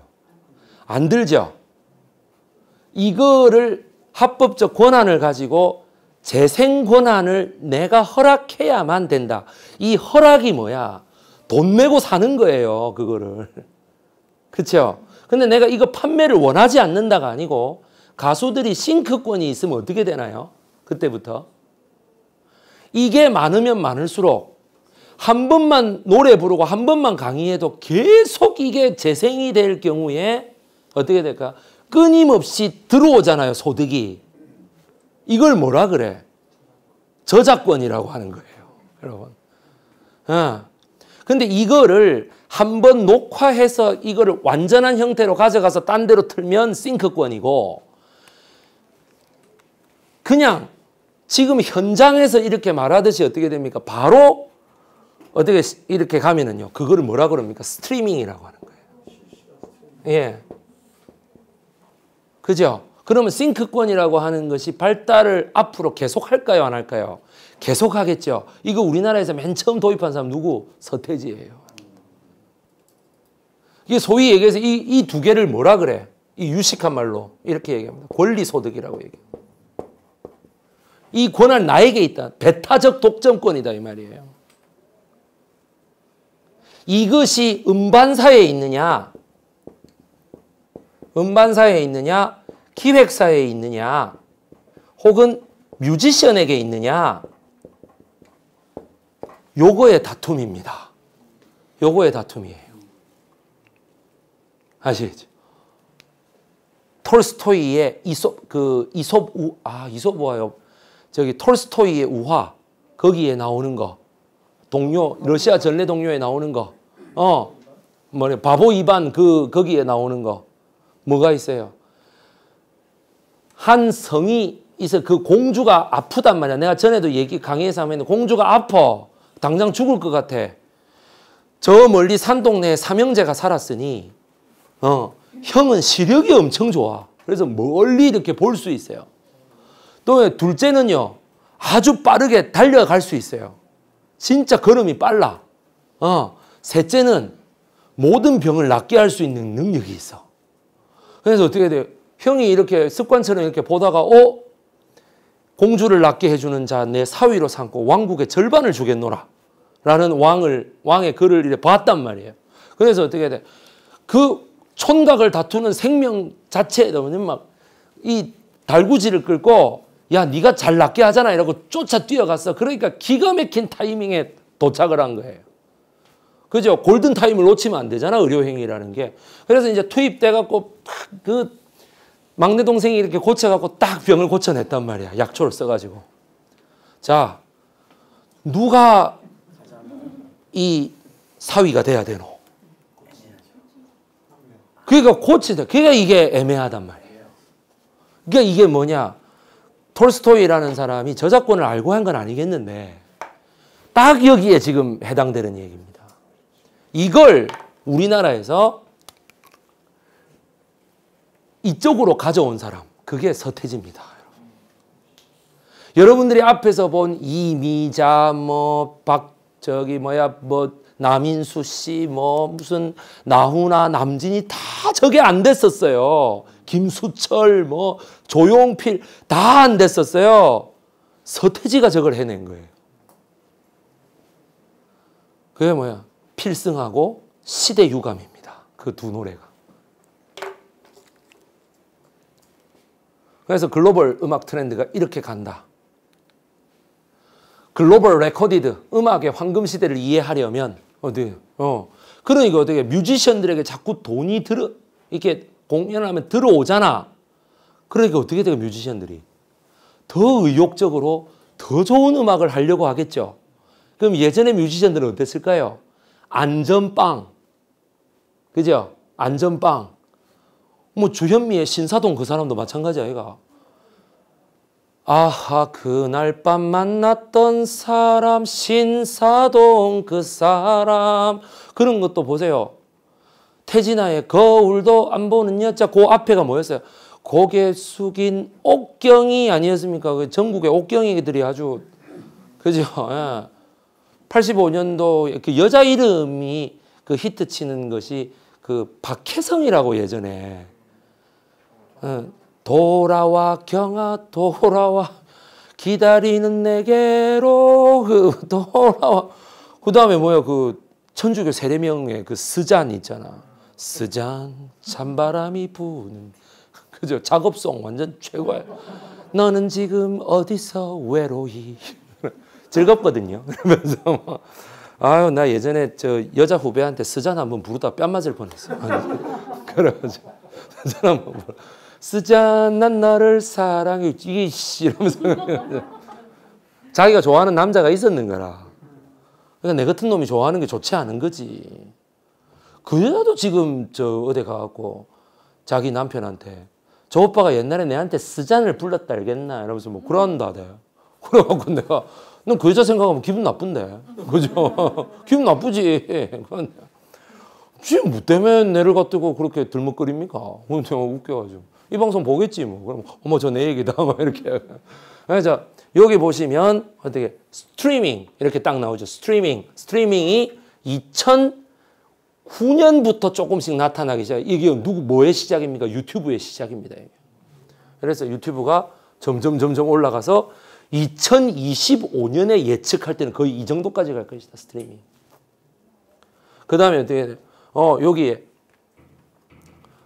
안 들죠. 이거를 합법적 권한을 가지고 재생 권한을 내가 허락해야만 된다. 이 허락이 뭐야? 돈 내고 사는 거예요. 그거를. 그렇죠? 근데 내가 이거 판매를 원하지 않는다가 아니고 가수들이 싱크권이 있으면 어떻게 되나요? 그때부터. 이게 많으면 많을수록 한 번만 노래 부르고 한 번만 강의해도 계속 이게 재생이 될 경우에 어떻게 될까? 끊임없이 들어오잖아요, 소득이. 이걸 뭐라 그래? 저작권이라고 하는 거예요, 여러분. 어. 근데 이거를 한번 녹화해서 이거를 완전한 형태로 가져가서 딴 데로 틀면 싱크권이고 그냥 지금 현장에서 이렇게 말하듯이 어떻게 됩니까? 바로 어떻게 이렇게 가면은요. 그거를 뭐라 그럽니까? 스트리밍이라고 하는 거예요. 예. 그죠? 그러면 싱크권이라고 하는 것이 발달을 앞으로 계속 할까요? 안 할까요? 계속 하겠죠. 이거 우리나라에서 맨 처음 도입한 사람 누구? 서태지예요. 이게 소위 얘기해서 이이 개를 뭐라 그래? 이 유식한 말로 이렇게 얘기합니다. 권리소득이라고 얘기합니이 권한 나에게 있다. 배타적 독점권이다 이 말이에요. 이것이 음반사에 있느냐? 음반사에 있느냐? 기획사에 있느냐 혹은 뮤지션에게 있느냐 요거의 다툼입니다. 요거의 다툼이에요. 아시겠죠? 톨스토이의 이솝 그 이솝 우아 이솝 우화요. 저기 톨스토이의 우화 거기에 나오는 거 동료 러시아 전래 동료에 나오는 거. 어. 뭐냐 바보 이반 그 거기에 나오는 거 뭐가 있어요? 한 성이 있어 그 공주가 아프단 말이야. 내가 전에도 얘기 강의에서 하면 공주가 아파. 당장 죽을 것 같아. 저 멀리 산동네에 삼형제가 살았으니 어, 형은 시력이 엄청 좋아. 그래서 멀리 이렇게 볼 수 있어요. 또 둘째는요. 아주 빠르게 달려갈 수 있어요. 진짜 걸음이 빨라. 어, 셋째는 모든 병을 낫게 할 수 있는 능력이 있어. 그래서 어떻게 돼요? 형이 이렇게 습관처럼 이렇게 보다가 어? 공주를 낳게 해주는 자 내 사위로 삼고 왕국의 절반을 주겠노라. 라는 왕을, 왕의 글을 이렇 봤단 말이에요. 그래서 어떻게 돼? 그 촌각을 다투는 생명 자체에 막이 달구지를 끌고 야, 네가 잘 낫게 하잖아. 이러고 쫓아 뛰어갔어. 그러니까 기가 막힌 타이밍에 도착을 한 거예요. 그죠? 골든 타임을 놓치면 안 되잖아. 의료행위라는 게. 그래서 이제 투입돼갖고 그 막내 동생이 이렇게 고쳐갖고 딱 병을 고쳐냈단 말이야. 약초를 써가지고. 자, 누가 이 사위가 돼야 되노? 그니까 고치다. 그니까 이게 애매하단 말이에요. 그니까 이게 뭐냐. 톨스토이라는 사람이 저작권을 알고 한 건 아니겠는데 딱 여기에 지금 해당되는 얘기입니다. 이걸 우리나라에서 이쪽으로 가져온 사람 그게 서태지입니다. 여러분들이 앞에서 본 이미자 뭐 박 저기 뭐야 뭐 남인수 씨 뭐 무슨 나훈아 남진이 다 저게 안 됐었어요. 김수철 뭐 조용필 다 안 됐었어요. 서태지가 저걸 해낸 거예요. 그게 뭐야? 필승하고 시대 유감입니다. 그 두 노래가. 그래서 글로벌 음악 트렌드가 이렇게 간다. 글로벌 레코디드 음악의 황금 시대를 이해하려면 어디 어 그러니까 어떻게 뮤지션들에게 자꾸 돈이 들어 이렇게 공연하면 들어오잖아. 그러니까 어떻게 돼요 뮤지션들이 더 의욕적으로 더 좋은 음악을 하려고 하겠죠. 그럼 예전에 뮤지션들은 어땠을까요? 안전빵. 그죠? 안전빵. 뭐 주현미의 신사동 그 사람도 마찬가지 아이가. 아하 그날 밤 만났던 사람 신사동 그 사람 그런 것도 보세요. 태진아의 거울도 안 보는 여자 그 앞에가 뭐였어요? 고개 숙인 옥경이 아니었습니까? 그 전국의 옥경이들이 아주 그죠? 예. 85년도 그 여자 이름이 그 히트 치는 것이 그 박혜성이라고 예전에 예, 돌아와 경아 돌아와 기다리는 내게로 그 돌아와 그 다음에 뭐야 그 천주교 세례명의 그 스잔 있잖아 스잔 찬바람이 부는 그죠 작업송 완전 최고야 너는 지금 어디서 외로이 즐겁거든요 그러면서 뭐, 아유 나 예전에 저 여자 후배한테 스잔 한 번 부르다 뺨 맞을 뻔했어 그러죠 스잔 한번 부르 쓰잔난나를 사랑해 이게 이러면서 자기가 좋아하는 남자가 있었는 거라 그러니까 내 같은 놈이 좋아하는 게 좋지 않은 거지 그 여자도 지금 저 어디 가갖고 자기 남편한테 저 오빠가 옛날에 내한테 쓰잔을 불렀다 알겠나 이러면서 뭐 그런다 대 그래갖고 내가 넌 그 여자 생각하면 기분 나쁜데 그죠 기분 나쁘지 지금 뭐 때문에 내를 갖다고 그렇게 들먹거립니까? 웃겨가지고 이 방송 보겠지 뭐. 그럼 어머 저 내 얘기다 막 뭐 이렇게. 그래서 네, 여기 보시면 어떻게 스트리밍 이렇게 딱 나오죠. 스트리밍. 스트리밍이 2009년부터 조금씩 나타나기 시작. 이게 누구 뭐의 시작입니까? 유튜브의 시작입니다. 그래서 유튜브가 점점 점점 올라가서 2025년에 예측할 때는 거의 이 정도까지 갈 것이다. 스트리밍. 그 다음에 어떻게 어, 여기에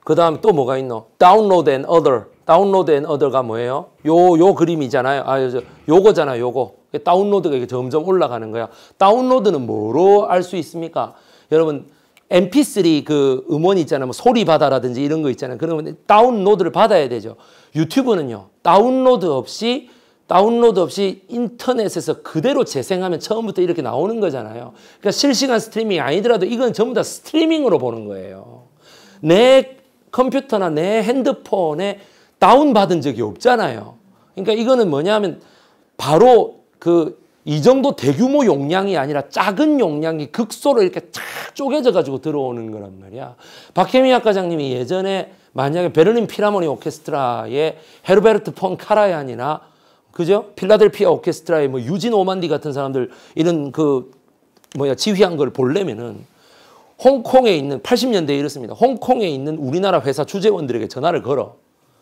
그 다음에 또 뭐가 있노? Download and other. 다운로드 앤 어더가 뭐예요? 요, 요 그림이잖아요. 아, 요, 요거잖아요. 요거. 다운로드가 이게 점점 올라가는 거야. 다운로드는 뭐로 알 수 있습니까? 여러분, mp3 그 음원 있잖아요. 뭐 소리 받아라든지 이런 거 있잖아요. 그러면 다운로드를 받아야 되죠. 유튜브는요. 다운로드 없이 다운로드 없이 인터넷에서 그대로 재생하면 처음부터 이렇게 나오는 거잖아요. 그러니까 실시간 스트리밍이 아니더라도 이건 전부 다 스트리밍으로 보는 거예요. 내 컴퓨터나 내 핸드폰에 다운받은 적이 없잖아요. 그러니까 이거는 뭐냐면 바로 그 이 정도 대규모 용량이 아니라 작은 용량이 극소로 이렇게 쫙 쪼개져 가지고 들어오는 거란 말이야. 박혜미 학과장님이 예전에 만약에 베를린 피라모니 오케스트라의 헤르베르트 폰 카라얀이나 그죠? 필라델피아 오케스트라의 뭐 유진 오만디 같은 사람들 이런 그 뭐야 지휘한 걸 보려면은 홍콩에 있는 80년대에 이렇습니다. 홍콩에 있는 우리나라 회사 주재원들에게 전화를 걸어.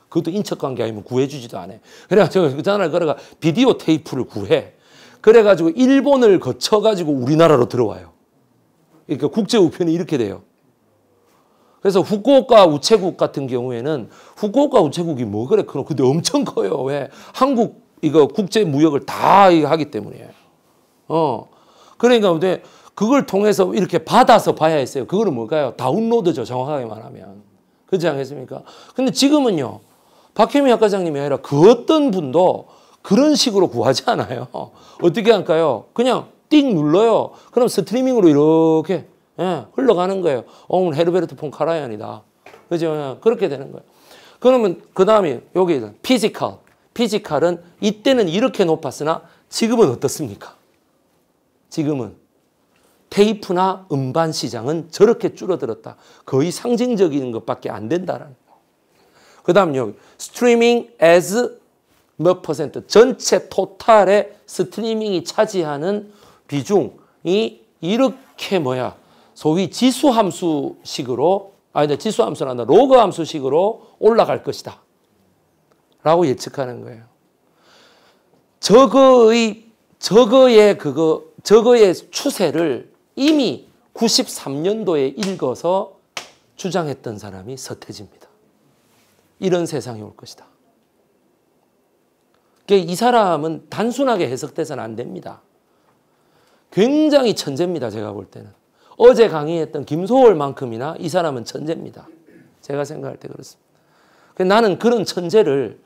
그것도 인척관계 아니면 구해주지도 않아. 그래가지고 그 전화를 걸어가 비디오 테이프를 구해. 그래가지고 일본을 거쳐가지고 우리나라로 들어와요. 그러니까 국제 우편이 이렇게 돼요. 그래서 후쿠오카 우체국 같은 경우에는 후쿠오카 우체국이 뭐 그래 그럼 근데 엄청 커요. 왜? 한국 이거 국제 무역을 다 하기 때문이에요. 어. 그러니까 근데 그걸 통해서 이렇게 받아서 봐야 했어요. 그거는 뭘까요? 다운로드죠. 정확하게 말하면. 그렇지 않겠습니까? 근데 지금은요. 박혜미 학과장님이 아니라 그 어떤 분도 그런 식으로 구하지 않아요. 어떻게 할까요? 그냥 띵 눌러요. 그럼 스트리밍으로 이렇게 예, 흘러가는 거예요. 어, 오늘 헤르베르트 폰 카라얀이다. 그죠? 예, 그렇게 되는 거예요. 그러면 그 다음에 여기 피지컬. 피지컬은 이때는 이렇게 높았으나 지금은 어떻습니까? 지금은 테이프나 음반 시장은 저렇게 줄어들었다. 거의 상징적인 것밖에 안 된다라는 거. 그 다음요. 스트리밍 as 몇 퍼센트 전체 토탈의 스트리밍이 차지하는 비중이 이렇게 뭐야 소위 지수함수식으로 아니 지수함수란다 로그함수식으로 올라갈 것이다 라고 예측하는 거예요 저거의 저거의 그거 저거의 추세를 이미 93년도에 읽어서 주장했던 사람이 서태지입니다. 이런 세상이 올 것이다. 이 사람은 단순하게 해석돼서는 안 됩니다. 굉장히 천재입니다. 제가 볼 때는. 어제 강의했던 김소월만큼이나 이 사람은 천재입니다. 제가 생각할 때 그렇습니다. 나는 그런 천재를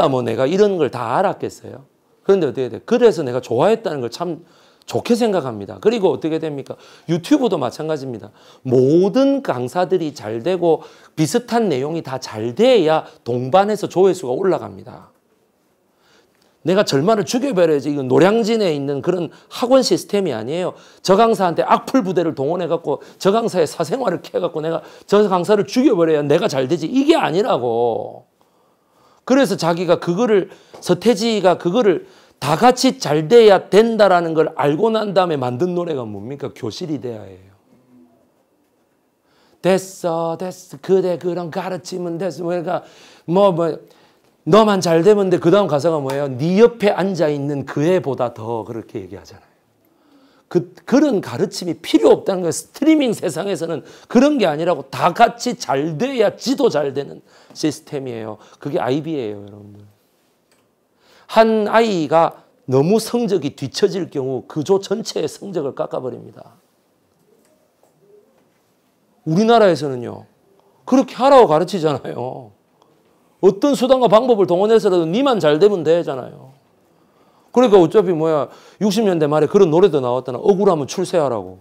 그때야 뭐 내가 이런 걸 다 알았겠어요. 그런데 어떻게 돼? 그래서 내가 좋아했다는 걸참 좋게 생각합니다. 그리고 어떻게 됩니까? 유튜브도 마찬가지입니다. 모든 강사들이 잘 되고 비슷한 내용이 다 잘 돼야 동반해서 조회수가 올라갑니다. 내가 절마를 죽여버려야지 이건 노량진에 있는 그런 학원 시스템이 아니에요. 저 강사한테 악플 부대를 동원해갖고 저 강사의 사생활을 캐갖고 내가 저 강사를 죽여버려야 내가 잘 되지 이게 아니라고. 그래서 자기가 그거를 서태지가 그거를 다 같이 잘 돼야 된다라는 걸 알고 난 다음에 만든 노래가 뭡니까? 교실이 돼야예요. 됐어, 됐어. 그대 그런 가르침은 됐어. 그러니까 뭐, 뭐, 너만 잘 되면 돼. 그 다음 가사가 뭐예요? 네 옆에 앉아있는 그 애보다 더 그렇게 얘기하잖아요. 그, 그런 가르침이 필요 없다는 거예요. 스트리밍 세상에서는 그런 게 아니라고 다 같이 잘 돼야 지도 잘 되는 시스템이에요. 그게 IB예요, 여러분들. 한 아이가 너무 성적이 뒤처질 경우 그조 전체의 성적을 깎아버립니다. 우리나라에서는요. 그렇게 하라고 가르치잖아요. 어떤 수단과 방법을 동원해서라도 니만 잘 되면 되잖아요. 그러니까 어차피 뭐야 60년대 말에 그런 노래도 나왔잖아. 억울하면 출세하라고.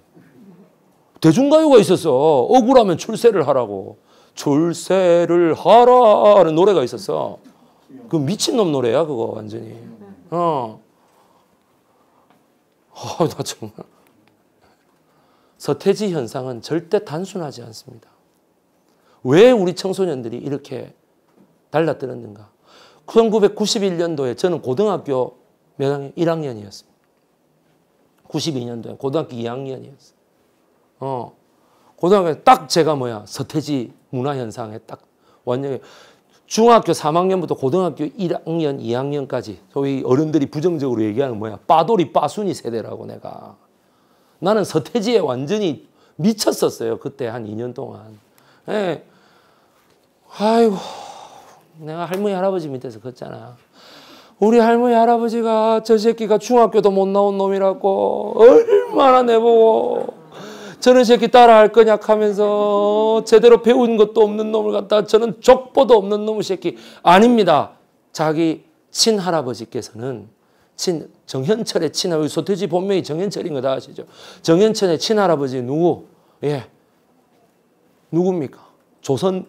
대중가요가 있었어. 억울하면 출세를 하라고. 출세를 하라는 노래가 있었어. 그 미친놈 노래야 그거 완전히. 어. 어, 나 정말. 서태지 현상은 절대 단순하지 않습니다. 왜 우리 청소년들이 이렇게 달라뜨렸는가? 1991년도에 저는 고등학교 몇 학년? 1학년이었습니다. 92년도에 고등학교 2학년이었어요. 어. 고등학교 딱 제가 뭐야 서태지 문화 현상에 딱 완전히 중학교 3학년부터 고등학교 1학년, 2학년까지 소위 어른들이 부정적으로 얘기하는 뭐야? 빠돌이, 빠순이 세대라고 내가. 나는 서태지에 완전히 미쳤었어요. 그때 한 2년 동안. 예. 아이고, 내가 할머니, 할아버지 밑에서 컸잖아. 우리 할머니, 할아버지가 저 새끼가 중학교도 못 나온 놈이라고 얼마나 내보고 저는 새끼 따라할 거냐 하면서 제대로 배운 것도 없는 놈을 갖다 저는 족보도 없는 놈의 새끼 아닙니다. 자기 친할아버지께서는 친 정현철의 친할아버지 소태지 본명이 정현철인 거 다 아시죠? 정현철의 친할아버지 누구? 예. 누굽니까? 조선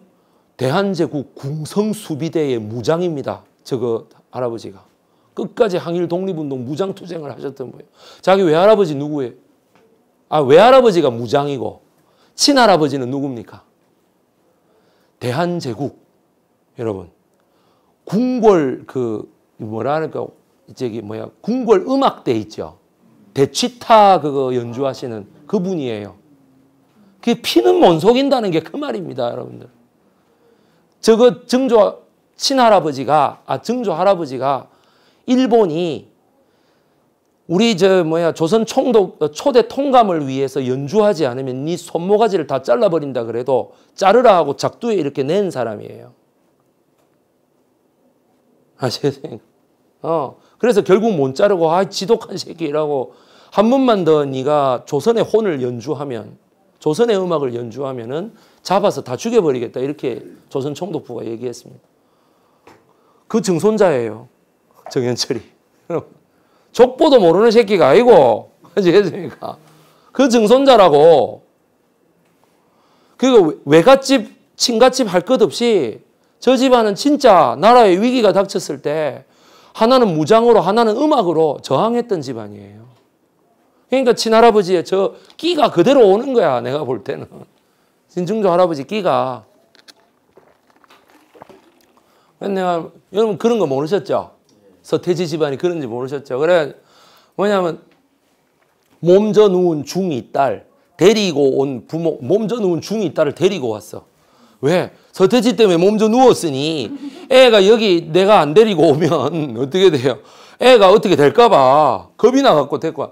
대한제국 궁성수비대의 무장입니다. 저거 할아버지가. 끝까지 항일 독립운동 무장투쟁을 하셨던 거예요 자기 외할아버지 누구예요? 아, 외할아버지가 무장이고 친할아버지는 누굽니까? 대한제국. 여러분. 궁궐 그 뭐라 할까? 저기 뭐야? 궁궐 음악대 있죠. 대치타 그거 연주하시는 그분이에요. 그 피는 못 속인다는 게 그 말입니다, 여러분들. 저거 증조 친할아버지가 아 증조 할아버지가 일본이 우리 저 뭐야 조선 총독 어, 초대 통감을 위해서 연주하지 않으면 네 손모가지를 다 잘라버린다 그래도 자르라 하고 작두에 이렇게 낸 사람이에요. 아시겠어요? 어 그래서 결국 못 자르고 아 지독한 새끼라고 한 번만 더 네가 조선의 혼을 연주하면 조선의 음악을 연주하면은 잡아서 다 죽여버리겠다 이렇게 조선 총독부가 얘기했습니다. 그 증손자예요 정현철이. 족보도 모르는 새끼가 아니고 아시겠니까그 그러니까. 증손자라고 그리고 외갓집 친갓집 할 것 없이 저 집안은 진짜 나라의 위기가 닥쳤을 때 하나는 무장으로 하나는 음악으로 저항했던 집안이에요. 그러니까 친할아버지의 저 끼가 그대로 오는 거야 내가 볼 때는. 진중조 할아버지 끼가. 내가 여러분 그런 거 모르셨죠? 서태지 집안이 그런지 모르셨죠. 그래 뭐냐면 몸져 누운 중이 딸 데리고 온 부모 몸져 누운 중이 딸을 데리고 왔어. 왜? 서태지 때문에 몸져 누웠으니 애가 여기 내가 안 데리고 오면 어떻게 돼요? 애가 어떻게 될까 봐 겁이 나갖고 데리고 와.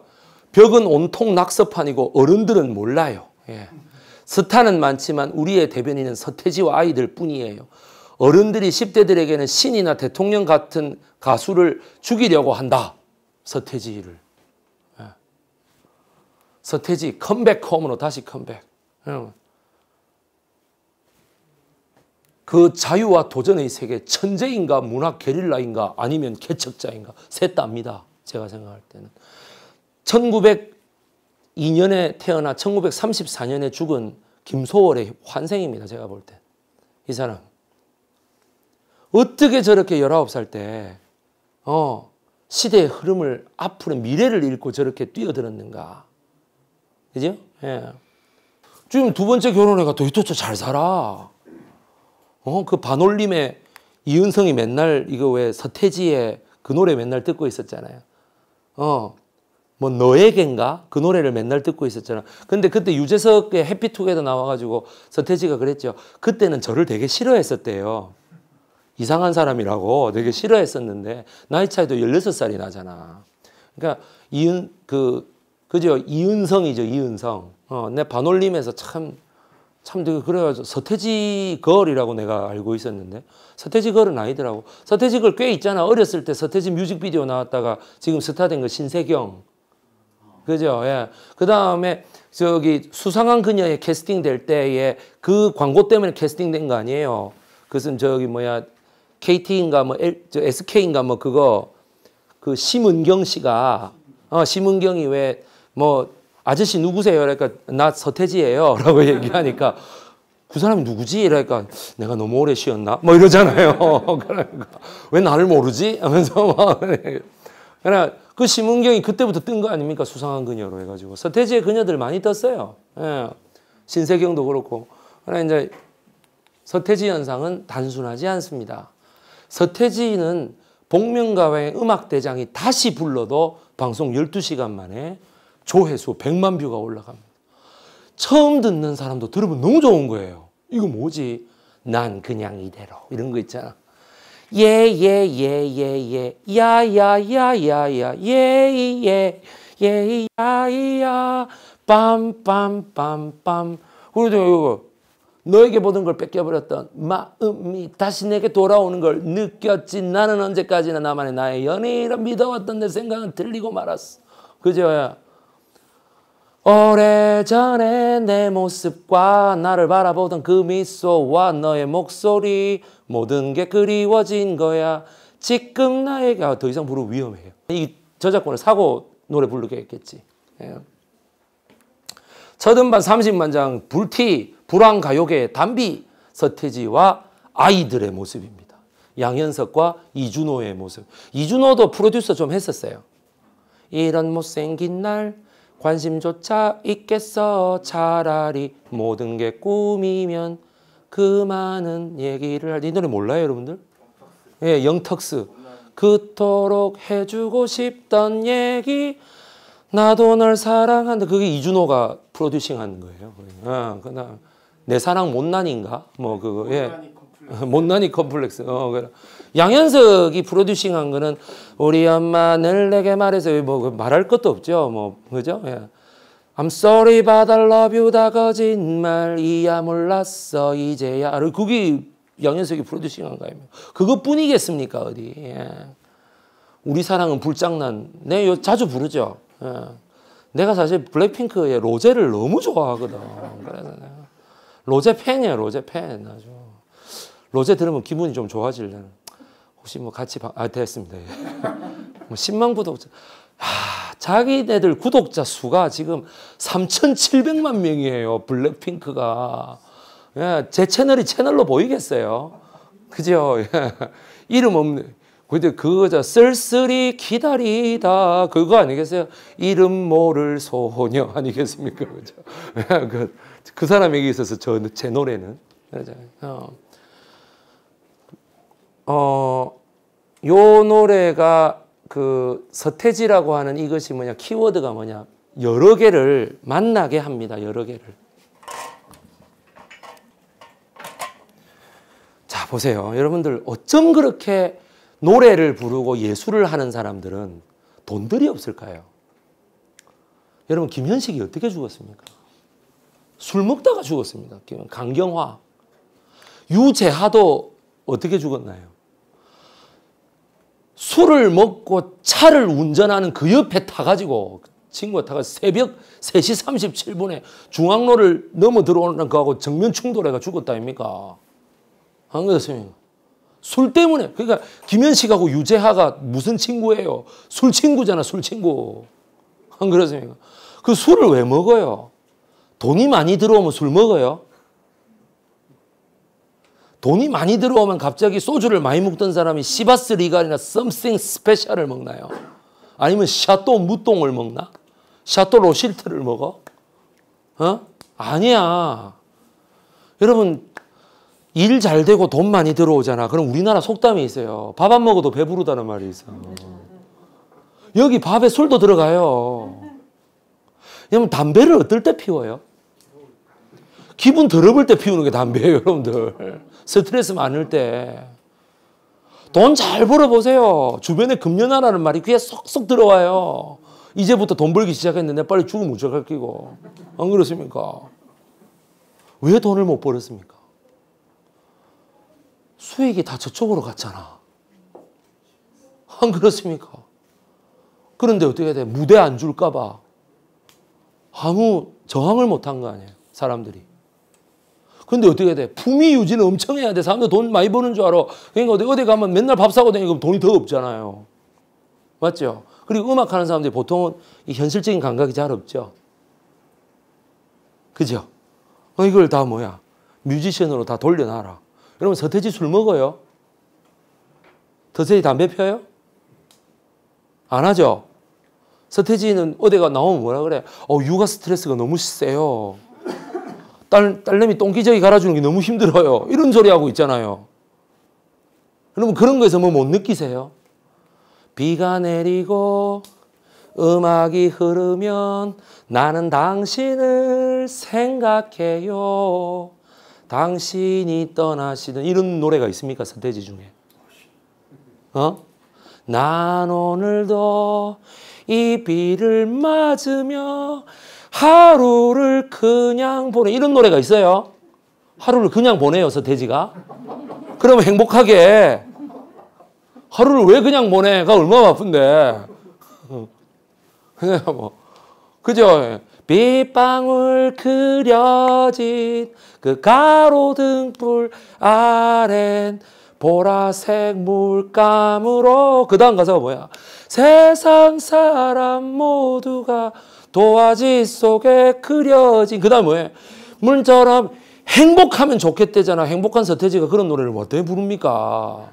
벽은 온통 낙서판이고 어른들은 몰라요. 예. 스타는 많지만 우리의 대변인은 서태지와 아이들 뿐이에요. 어른들이 10대들에게는 신이나 대통령 같은 가수를 죽이려고 한다. 서태지를. 예. 서태지 컴백홈으로 다시 컴백. 예. 그 자유와 도전의 세계 천재인가 문학 게릴라인가 아니면 개척자인가 셋 답니다. 제가 생각할 때는. 1902년에 태어나 1934년에 죽은 김소월의 환생입니다. 제가 볼 때. 이 사람. 어떻게 저렇게 19살 때, 어, 시대의 흐름을, 앞으로 미래를 읽고 저렇게 뛰어들었는가. 그죠? 예. 지금 두 번째 결혼해가 도대체 잘 살아. 어, 그 반올림에 이은성이 맨날 이거 왜 서태지의 그 노래 맨날 듣고 있었잖아요. 어, 뭐 너에겐가 그 노래를 맨날 듣고 있었잖아. 근데 그때 유재석의 해피투게더 나와가지고 서태지가 그랬죠. 그때는 저를 되게 싫어했었대요. 이상한 사람이라고 되게 싫어했었는데 나이 차이도 16살이 나잖아. 그러니까 이은 그 그죠 이은성이죠 이은성. 어, 내 반올림에서 참참 되게 그래가지고 서태지 걸이라고 내가 알고 있었는데 서태지 걸은 아니더라고. 서태지 걸 꽤 있잖아. 어렸을 때 서태지 뮤직비디오 나왔다가 지금 스타된 거 신세경. 그죠? 예. 그 다음에 저기 수상한 그녀에 캐스팅 될 때에 그 광고 때문에 캐스팅 된 거 아니에요. 그것 저기 뭐야 KT인가 뭐 L, SK인가 뭐 그거 그 심은경 씨가 어, 심은경이 왜 뭐 아저씨 누구세요? 그러니까 나 서태지예요. 라고 얘기하니까 그 사람이 누구지? 이러니까 내가 너무 오래 쉬었나? 뭐 이러잖아요. 그러니까 왜 나를 모르지? 하면서 막그 심은경이 그때부터 뜬 거 아닙니까? 수상한 그녀로 해가지고 서태지의 그녀들 많이 떴어요. 예. 신세경도 그렇고 그러나 이제 서태지 현상은 단순하지 않습니다. 서태지는 복면가왕의 음악대장이 다시 불러도 방송 12시간 만에 조회수 100만 뷰가 올라갑니다. 처음 듣는 사람도 들으면 너무 좋은 거예요. 이거 뭐지? 난 그냥 이대로. 이런 거 있잖아. 예, 예, 예, 예, 예. 야, 야, 야, 야, 야. 예, 예. 예, 야, 야. 빰, 빰, 빰, 빰. 그래도 이거 너에게 모든 걸 뺏겨버렸던 마음이 다시 내게 돌아오는 걸 느꼈지 나는 언제까지나 나만의 나의 연인이라 믿어왔던 내 생각은 들리고 말았어. 그제야 오래전에 내 모습과 나를 바라보던 그 미소와 너의 목소리 모든 게 그리워진 거야 지금 나에게 아, 더 이상 부르 위험해요 이 저작권을 사고 노래 부르게 했겠지 예. 첫 음반 30만 장 불티 불황가요계 담비 서태지와 아이들의 모습입니다. 양현석과 이준호의 모습. 이준호도 프로듀서 좀 했었어요. 이런 못생긴 날 관심조차 있겠어 차라리 모든 게 꿈이면 그만은 얘기를 할 이 노래 몰라요 여러분들? 예, 영턱스 그토록 해주고 싶던 얘기 나도 널 사랑한다 그게 이준호가 프로듀싱 하 거예요 아, 그다음 내 사랑 못난인가? 뭐 그거 예. 못난이 컴플렉스. 어, 그래. 양현석이 프로듀싱한 거는 우리 엄마 늘 내게 말해서 뭐 그 말할 것도 없죠. 뭐 그죠? 예. I'm sorry but I love you 다 거짓말이야 몰랐어 이제야. 그게 양현석이 프로듀싱한 거아니 그것뿐이겠습니까 어디. 예. 우리 사랑은 불장난. 네, 요 자주 부르죠. 예. 내가 사실 블랙핑크의 로제를 너무 좋아하거든. 그래서 로제 팬이에요, 로제 팬. 아주. 로제 들으면 기분이 좀 좋아지려는. 혹시 뭐 같이, 방... 아, 됐습니다. 예. 뭐 10만 구독자. 하, 자기네들 구독자 수가 지금 3,700만 명이에요, 블랙핑크가. 예, 제 채널이 채널로 보이겠어요? 그죠? 예. 이름 없는. 근데 그거자 쓸쓸히 기다리다 그거 아니겠어요? 이름 모를 소녀 아니겠습니까? 그죠? 예, 그그 사람에게 있어서 저 제 노래는 어, 어, 요 노래가 그 서태지라고 하는 이것이 뭐냐 키워드가 뭐냐 여러 개를 만나게 합니다. 여러 개를. 자, 보세요. 여러분들 어쩜 그렇게 노래를 부르고 예술을 하는 사람들은 돈들이 없을까요? 여러분 김현식이 어떻게 죽었습니까? 술 먹다가 죽었습니다. 강경화. 유재하도 어떻게 죽었나요? 술을 먹고 차를 운전하는 그 옆에 타가지고 친구가 타가 새벽 3시 37분에 중앙로를 넘어 들어오는 거하고 정면 충돌해가 죽었다 아니까안 그렇습니까? 술 때문에 그러니까 김현식하고 유재하가 무슨 친구예요? 술 친구잖아 술 친구 안 그렇습니까? 그 술을 왜 먹어요? 돈이 많이 들어오면 술 먹어요? 돈이 많이 들어오면 갑자기 소주를 많이 먹던 사람이 시바스 리갈이나 썸씽 스페셜을 먹나요? 아니면 샤또 무똥을 먹나? 샤또 로실트를 먹어? 어? 아니야. 여러분 일 잘 되고 돈 많이 들어오잖아. 그럼 우리나라 속담이 있어요. 밥 안 먹어도 배부르다는 말이 있어. 여기 밥에 술도 들어가요. 왜냐면 담배를 어떨 때 피워요? 기분 더러울 때 피우는 게 담배예요, 여러분들. 스트레스 많을 때. 돈 잘 벌어보세요. 주변에 금연하라는 말이 귀에 쏙쏙 들어와요. 이제부터 돈 벌기 시작했는데 빨리 죽으면 무척할 끼고. 안 그렇습니까? 왜 돈을 못 벌었습니까? 수익이 다 저쪽으로 갔잖아. 안 그렇습니까? 그런데 어떻게 돼? 무대 안 줄까봐 아무 저항을 못한 거 아니에요. 사람들이. 근데 어떻게 돼? 품위 유지는 엄청 해야 돼. 사람들 돈 많이 버는 줄 알아. 그러니까 어디, 어디 가면 맨날 밥 사고 다니고 돈이 더 없잖아요. 맞죠? 그리고 음악 하는 사람들이 보통은 이 현실적인 감각이 잘 없죠. 그죠? 어, 이걸 다 뭐야? 뮤지션으로 다 돌려놔라. 여러분, 서태지 술 먹어요? 서태지 담배 펴요? 안 하죠? 서태지는 어디가 나오면 뭐라 그래? 어, 육아 스트레스가 너무 세요. 딸, 딸내미 똥기저귀 갈아주는 게 너무 힘들어요. 이런 소리 하고 있잖아요. 여러분, 그런 거에서 뭐 못 느끼세요? 비가 내리고 음악이 흐르면 나는 당신을 생각해요. 당신이 떠나시던 이런 노래가 있습니까? 서태지 중에. 어? 난 오늘도 이 비를 맞으며 하루를 그냥 보내. 이런 노래가 있어요. 하루를 그냥 보내요, 서태지가. 그러면 행복하게 하루를 왜 그냥 보내가 얼마나 바쁜데. 어. 그냥 뭐, 그죠? 빗방울 그려진 그 가로등불 아랜 보라색 물감으로 그 다음 가사가 뭐야? 세상 사람 모두가 도화지 속에 그려진 그 다음 뭐예요? 물처럼 행복하면 좋겠대잖아. 행복한 서태지가 그런 노래를 어떻게 부릅니까?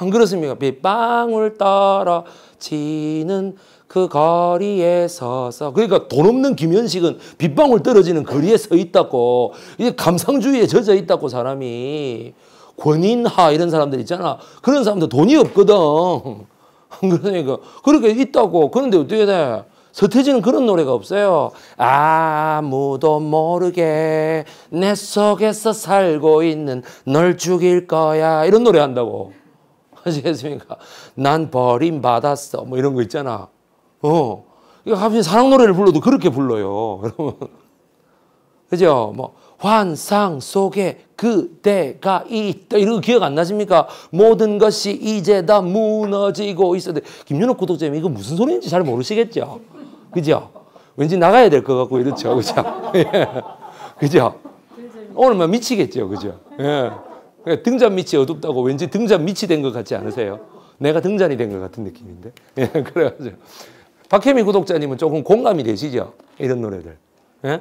안 그렇습니까? 빗방울 떨어지는 그 거리에 서서 그러니까 돈 없는 김현식은 빗방울 떨어지는 거리에 서 있다고 이제 감상주의에 젖어 있다고 사람이 권인하 이런 사람들 있잖아. 그런 사람들 돈이 없거든. 그러니까 그렇게 있다고. 그런데 어떻게 돼? 서태지는 그런 노래가 없어요. 아무도 모르게 내 속에서 살고 있는 널 죽일 거야. 이런 노래 한다고. 아시겠습니까? 난 버림받았어. 뭐 이런 거 있잖아. 어. 이거 갑자기 사랑 노래를 불러도 그렇게 불러요. 여러분. 그죠? 뭐 환상 속에 그대가 있다. 이런 기억 안 나십니까? 모든 것이 이제 다 무너지고 있었는 김윤호 구독자님 이거 무슨 소리인지 잘 모르시겠죠? 그죠? 왠지 나가야 될 것 같고 이렇죠. 그죠? 예. 그죠? 오늘만 뭐 미치겠죠. 그죠? 예. 그러니까 등잔 밑이 어둡다고 왠지 등잔 밑이 된것 같지 않으세요? 내가 등잔이 된 것 같은 느낌인데. 예. 그래가지고 박혜미 구독자님은 조금 공감이 되시죠? 이런 노래들. 예?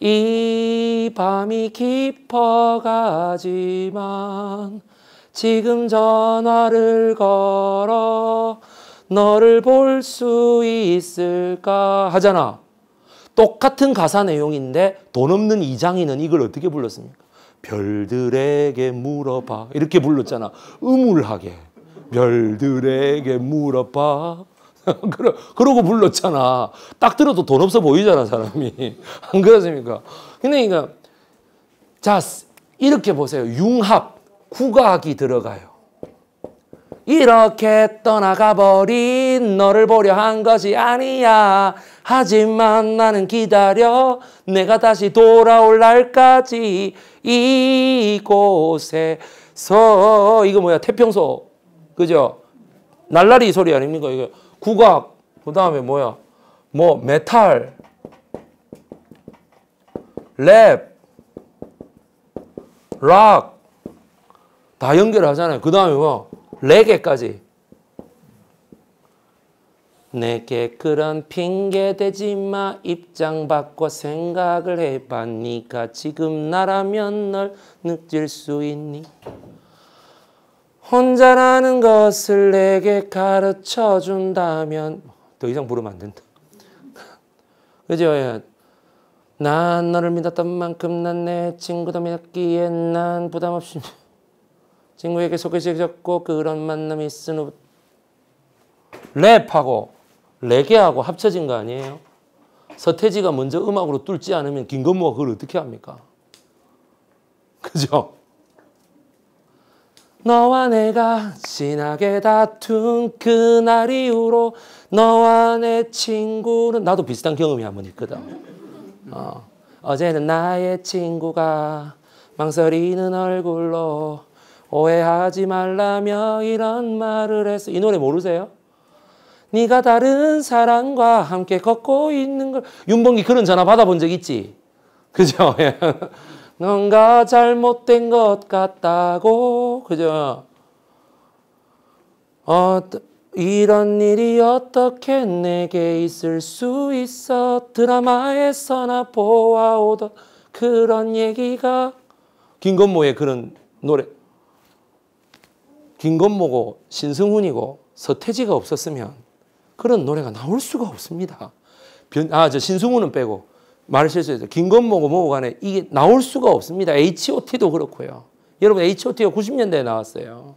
이 밤이 깊어가지만 지금 전화를 걸어 너를 볼 수 있을까 하잖아. 똑같은 가사 내용인데 돈 없는 이장희는 이걸 어떻게 불렀습니까? 별들에게 물어봐. 이렇게 불렀잖아. 음울하게. 별들에게 물어봐. 그러, 그러고 불렀잖아. 딱 들어도 돈 없어 보이잖아, 사람이. 안 그렇습니까? 그러니까, 자, 이렇게 보세요. 융합, 국악이 들어가요. 이렇게 떠나가 버린 너를 보려 한 것이 아니야. 하지만 나는 기다려 내가 다시 돌아올 날까지 이곳에서 이거 뭐야 태평소 그죠? 날라리 소리 아닙니까 이거 국악, 그 다음에 뭐야? 뭐 메탈, 랩, 락, 다 연결하잖아요. 그 다음에 뭐? 레게까지. 내게 그런 핑계 대지 마 입장 바꿔 생각을 해봐 니가 지금 나라면 널 느낄 수 있니 혼자라는 것을 내게 가르쳐 준다면 더 이상 부르면 안 된다. 그죠? 난 너를 믿었던 만큼 난 내 친구도 믿었기에 난 부담 없이 친구에게 소개시켜줬고 그런 만남이 있은 후 랩하고 레게하고 합쳐진 거 아니에요? 서태지가 먼저 음악으로 뚫지 않으면 김건모가 그걸 어떻게 합니까? 그죠? 너와 내가 진하게 다툰 그 날 이후로 너와 내 친구는 나도 비슷한 경험이 한 번 있거든. 어. 어제는 나의 친구가 망설이는 얼굴로 오해하지 말라며 이런 말을 했어. 이 노래 모르세요? 네가 다른 사람과 함께 걷고 있는 걸 윤봉기 그런 전화 받아본 적 있지? 그죠? 뭔가 잘못된 것 같다고 그죠? 어, 이런 일이 어떻게 내게 있을 수 있어 드라마에서나 보아오던 그런 얘기가 김건모의 그런 노래 김건모고 신승훈이고 서태지가 없었으면 그런 노래가 나올 수가 없습니다. 변, 아, 저 신승훈은 빼고 말을 실수해서 긴건모고 뭐고 간에 이게 나올 수가 없습니다. H.O.T.도 그렇고요. 여러분 H.O.T.가 90년대에 나왔어요.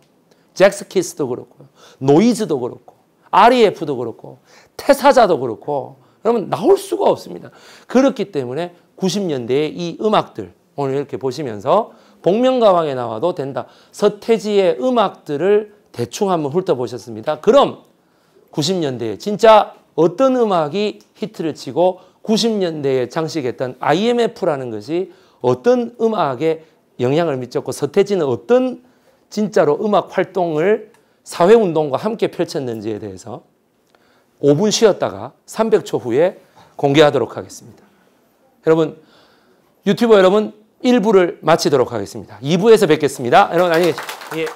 잭스키스도 그렇고요. 노이즈도 그렇고 R.E.F.도 그렇고 태사자도 그렇고 여러분 나올 수가 없습니다. 그렇기 때문에 90년대의 이 음악들 오늘 이렇게 보시면서 복면가왕에 나와도 된다. 서태지의 음악들을 대충 한번 훑어보셨습니다. 그럼 90년대에 진짜 어떤 음악이 히트를 치고 90년대에 장식했던 IMF라는 것이 어떤 음악에 영향을 미쳤고 서태지는 어떤 진짜로 음악 활동을 사회운동과 함께 펼쳤는지에 대해서 5분 쉬었다가 300초 후에 공개하도록 하겠습니다. 여러분 유튜버 여러분 1부를 마치도록 하겠습니다. 2부에서 뵙겠습니다. 여러분 안녕히 계십시오. 예.